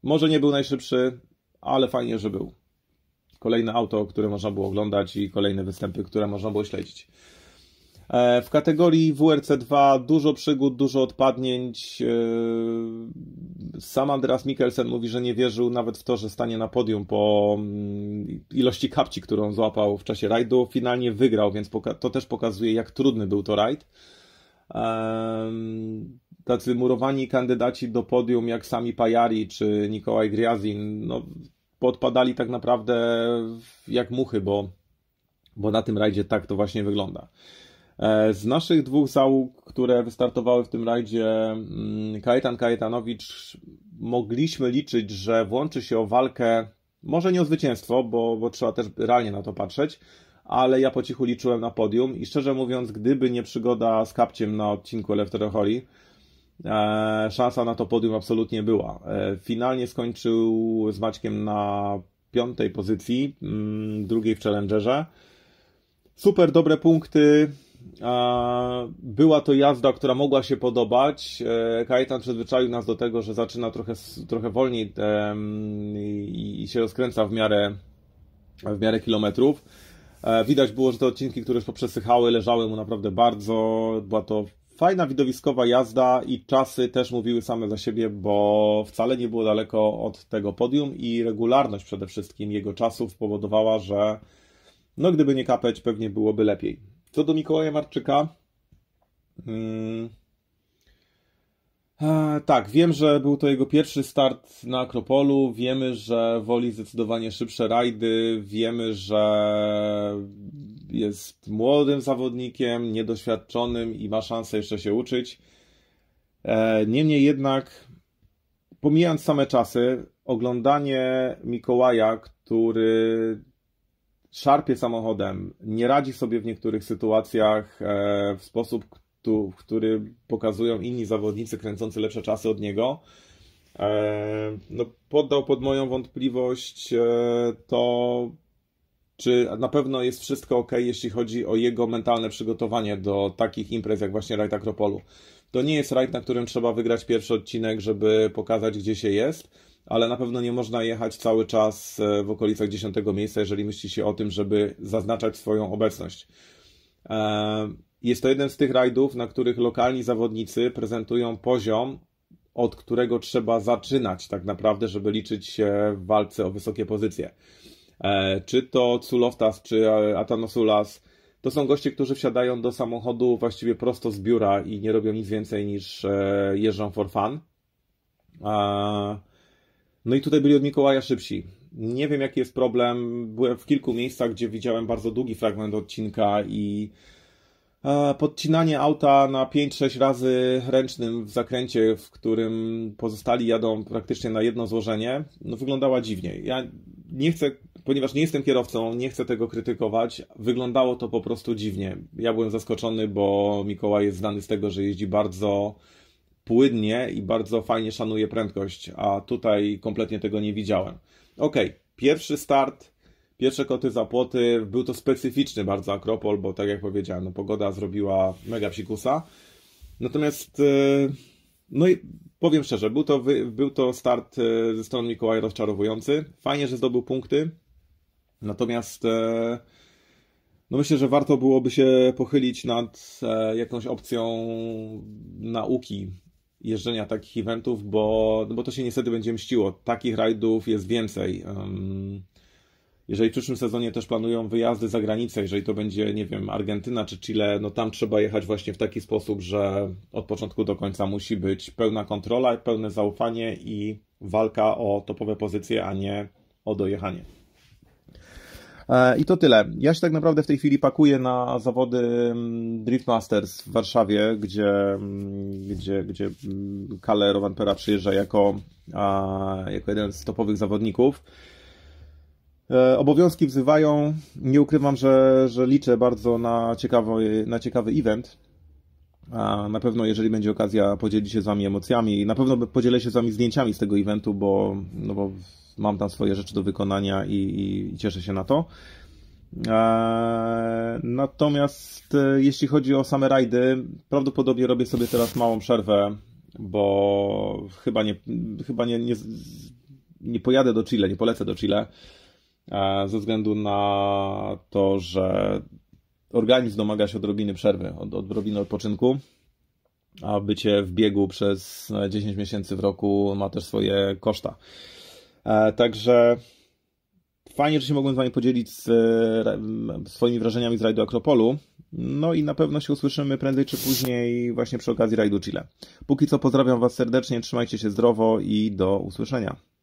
Może nie był najszybszy, ale fajnie, że był. Kolejne auto, które można było oglądać i kolejne występy, które można było śledzić. E, w kategorii WRC2 dużo przygód, dużo odpadnięć. E, sam Andreas Mikkelsen mówi, że nie wierzył nawet w to, że stanie na podium po mm, ilości kapci, którą złapał w czasie rajdu. Finalnie wygrał, więc to też pokazuje, jak trudny był to rajd. E, tacy murowani kandydaci do podium, jak sami Pajari czy Nikolaj Griazin, no, podpadali tak naprawdę jak muchy, bo, bo na tym rajdzie tak to właśnie wygląda. E, z naszych dwóch załóg, które wystartowały w tym rajdzie, mm, Kajetan Kajetanowicz, mogliśmy liczyć, że włączy się o walkę, może nie o zwycięstwo, bo, bo trzeba też realnie na to patrzeć, ale ja po cichu liczyłem na podium i szczerze mówiąc, gdyby nie przygoda z kapciem na odcinku Elefterocholi, e, szansa na to podium absolutnie była. E, finalnie skończył z Maćkiem na piątej pozycji, mm, drugiej w Challengerze. Super dobre punkty, była to jazda, która mogła się podobać. E, Kajetan przyzwyczaił nas do tego, że zaczyna trochę, trochę wolniej i się rozkręca w miarę, w miarę kilometrów. E, widać było, że te odcinki, które już poprzesychały, leżały mu naprawdę bardzo. Była to fajna, widowiskowa jazda i czasy też mówiły same za siebie, bo wcale nie było daleko od tego podium i regularność przede wszystkim jego czasów powodowała, że no gdyby nie kapeć, pewnie byłoby lepiej. Co do Mikołaja Marczyka. Hmm. E, tak, wiem, że był to jego pierwszy start na Akropolu. Wiemy, że woli zdecydowanie szybsze rajdy. Wiemy, że jest młodym zawodnikiem, niedoświadczonym i ma szansę jeszcze się uczyć. E, niemniej jednak, pomijając same czasy, oglądanie Mikołaja, który szarpie samochodem, nie radzi sobie w niektórych sytuacjach e, w sposób, który pokazują inni zawodnicy kręcący lepsze czasy od niego. E, no, poddał pod moją wątpliwość e, to, czy na pewno jest wszystko ok, jeśli chodzi o jego mentalne przygotowanie do takich imprez jak właśnie rajd Akropolu. To nie jest rajd, na którym trzeba wygrać pierwszy odcinek, żeby pokazać, gdzie się jest ale na pewno nie można jechać cały czas e, w okolicach 10 miejsca, jeżeli myśli się o tym, żeby zaznaczać swoją obecność. E, jest to jeden z tych rajdów, na których lokalni zawodnicy prezentują poziom, od którego trzeba zaczynać tak naprawdę, żeby liczyć się w walce o wysokie pozycje. E, czy to Tsuloftas, czy Atanosulas, to są goście, którzy wsiadają do samochodu właściwie prosto z biura i nie robią nic więcej niż jeżdżą for fun. No i tutaj byli od Mikołaja szybsi. Nie wiem, jaki jest problem. Byłem w kilku miejscach, gdzie widziałem bardzo długi fragment odcinka i e, podcinanie auta na 5-6 razy ręcznym w zakręcie, w którym pozostali jadą praktycznie na jedno złożenie, no wyglądała dziwnie. Ja nie chcę, ponieważ nie jestem kierowcą, nie chcę tego krytykować. Wyglądało to po prostu dziwnie. Ja byłem zaskoczony, bo Mikołaj jest znany z tego, że jeździ bardzo płynnie i bardzo fajnie szanuje prędkość, a tutaj kompletnie tego nie widziałem. Ok, pierwszy start, pierwsze koty za płoty, był to specyficzny bardzo Akropol, bo tak jak powiedziałem, no, pogoda zrobiła mega psikusa. Natomiast, y, no i powiem szczerze, był to, był to start y, ze strony Mikołaja rozczarowujący. Fajnie, że zdobył punkty, natomiast... Y, no myślę, że warto byłoby się pochylić nad e, jakąś opcją nauki jeżdżenia takich eventów, bo, no bo to się niestety będzie mściło. Takich rajdów jest więcej. Jeżeli w przyszłym sezonie też planują wyjazdy za granicę, jeżeli to będzie, nie wiem, Argentyna czy Chile, no tam trzeba jechać właśnie w taki sposób, że od początku do końca musi być pełna kontrola, pełne zaufanie i walka o topowe pozycje, a nie o dojechanie. E, I to tyle. Ja się tak naprawdę w tej chwili pakuję na zawody mm, Drift Masters w Warszawie, gdzie, mm, gdzie, gdzie mm, Kale Rowanpera przyjeżdża jako, jako jeden z topowych zawodników. E, obowiązki wzywają. Nie ukrywam, że, że liczę bardzo na ciekawy, na ciekawy event. A na pewno, jeżeli będzie okazja, podzielić się z Wami emocjami. Na pewno podzielę się z Wami zdjęciami z tego eventu, bo, no bo mam tam swoje rzeczy do wykonania i, i, i cieszę się na to. Eee, natomiast e, jeśli chodzi o same rajdy, prawdopodobnie robię sobie teraz małą przerwę, bo chyba nie, chyba nie, nie, nie pojadę do Chile, nie polecę do Chile, e, ze względu na to, że organizm domaga się odrobiny przerwy, od, odrobiny odpoczynku, a bycie w biegu przez 10 e, miesięcy w roku ma też swoje koszta. E, także fajnie, że się mogłem z Wami podzielić z, e, swoimi wrażeniami z rajdu Akropolu. No i na pewno się usłyszymy prędzej czy później właśnie przy okazji rajdu Chile. Póki co pozdrawiam Was serdecznie, trzymajcie się zdrowo i do usłyszenia.